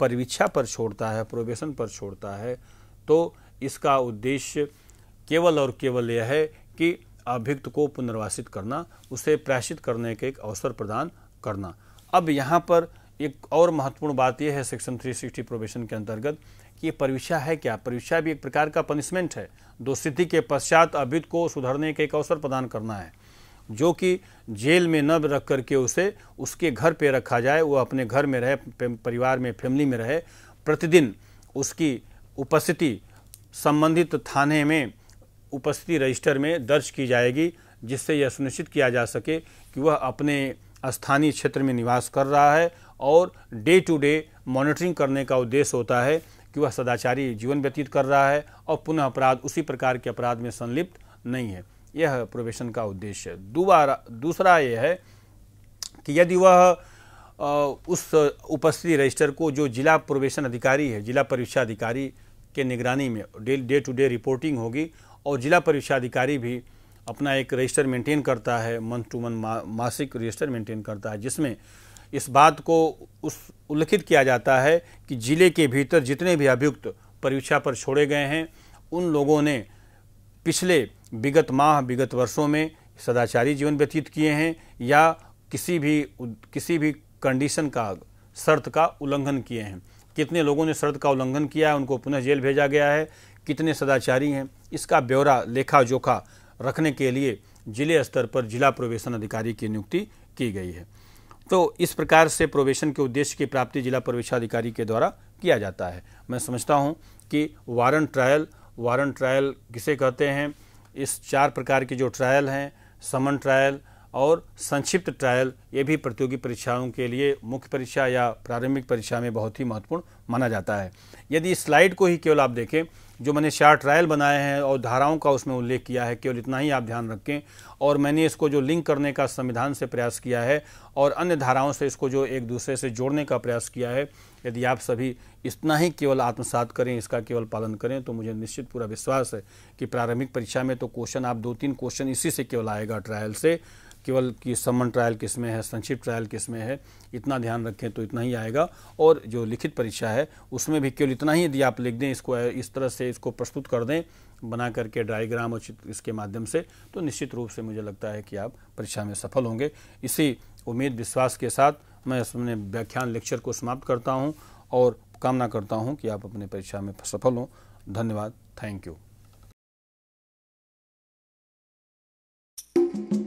परीक्षा पर छोड़ता है प्रोबेशन पर छोड़ता है तो इसका उद्देश्य केवल और केवल यह है कि अभियुक्त को पुनर्वासित करना उसे प्रायश्चित करने के एक अवसर प्रदान करना अब यहाँ पर एक और महत्वपूर्ण बात यह है सेक्शन 360 प्रोवेशन के अंतर्गत कि ये परीक्षा है क्या परीक्षा भी एक प्रकार का पनिशमेंट है दो सिद्धि के पश्चात अभियुक्त को सुधरने के एक अवसर प्रदान करना है जो कि जेल में न रख करके उसे उसके घर पे रखा जाए वो अपने घर में रहे परिवार में फैमिली में रहे प्रतिदिन उसकी उपस्थिति संबंधित थाने में उपस्थिति रजिस्टर में दर्ज की जाएगी जिससे यह सुनिश्चित किया जा सके कि वह अपने स्थानीय क्षेत्र में निवास कर रहा है और डे टू डे मॉनिटरिंग करने का उद्देश्य होता है कि वह सदाचारी जीवन व्यतीत कर रहा है और पुनः अपराध उसी प्रकार के अपराध में संलिप्त नहीं है यह प्रोवेशन का उद्देश्य है दोबारा दूसरा यह है कि यदि वह उस उपस्थिति रजिस्टर को जो जिला प्रोवेशन अधिकारी है जिला परीक्षा अधिकारी के निगरानी में डे टू डे रिपोर्टिंग होगी और जिला परीक्षा अधिकारी भी अपना एक रजिस्टर मेंटेन करता है मंथ टू मंथ मासिक रजिस्टर मेंटेन करता है जिसमें इस बात को उस उल्लिखित किया जाता है कि जिले के भीतर जितने भी अभियुक्त परीक्षा पर छोड़े गए हैं उन लोगों ने पिछले विगत माह विगत वर्षों में सदाचारी जीवन व्यतीत किए हैं या किसी भी किसी भी कंडीशन का शर्त का उल्लंघन किए हैं कितने लोगों ने शर्त का उल्लंघन किया है उनको पुनः जेल भेजा गया है कितने सदाचारी हैं इसका ब्यौरा लेखा जोखा रखने के लिए जिले स्तर पर जिला प्रोवेशन अधिकारी की नियुक्ति की गई है तो इस प्रकार से प्रोवेशन के उद्देश्य की प्राप्ति जिला प्रवेशाधिकारी के द्वारा किया जाता है मैं समझता हूँ कि वारन ट्रायल वारन ट्रायल किसे कहते हैं इस चार प्रकार के जो ट्रायल हैं समन ट्रायल और संक्षिप्त ट्रायल ये भी प्रतियोगी परीक्षाओं के लिए मुख्य परीक्षा या प्रारंभिक परीक्षा में बहुत ही महत्वपूर्ण माना जाता है यदि स्लाइड को ही केवल आप देखें जो मैंने चार ट्रायल बनाए हैं और धाराओं का उसमें उल्लेख किया है केवल इतना ही आप ध्यान रखें और मैंने इसको जो लिंक करने का संविधान से प्रयास किया है और अन्य धाराओं से इसको जो एक दूसरे से जोड़ने का प्रयास किया है यदि आप सभी इतना ही केवल आत्मसात करें इसका केवल पालन करें तो मुझे निश्चित पूरा विश्वास है कि प्रारंभिक परीक्षा में तो क्वेश्चन आप दो तीन क्वेश्चन इसी से केवल आएगा ट्रायल से केवल कि समन ट्रायल किस में है संक्षिप्त ट्रायल किस में है इतना ध्यान रखें तो इतना ही आएगा और जो लिखित परीक्षा है उसमें भी केवल इतना ही यदि आप लिख दें इसको इस तरह से इसको प्रस्तुत कर दें बना करके डायग्राम और इसके माध्यम से तो निश्चित रूप से मुझे लगता है कि आप परीक्षा में सफल होंगे इसी उम्मीद विश्वास के साथ मैं अपने व्याख्यान लेक्चर को समाप्त करता हूँ और कामना करता हूँ कि आप अपने परीक्षा में सफल हों धन्यवाद थैंक यू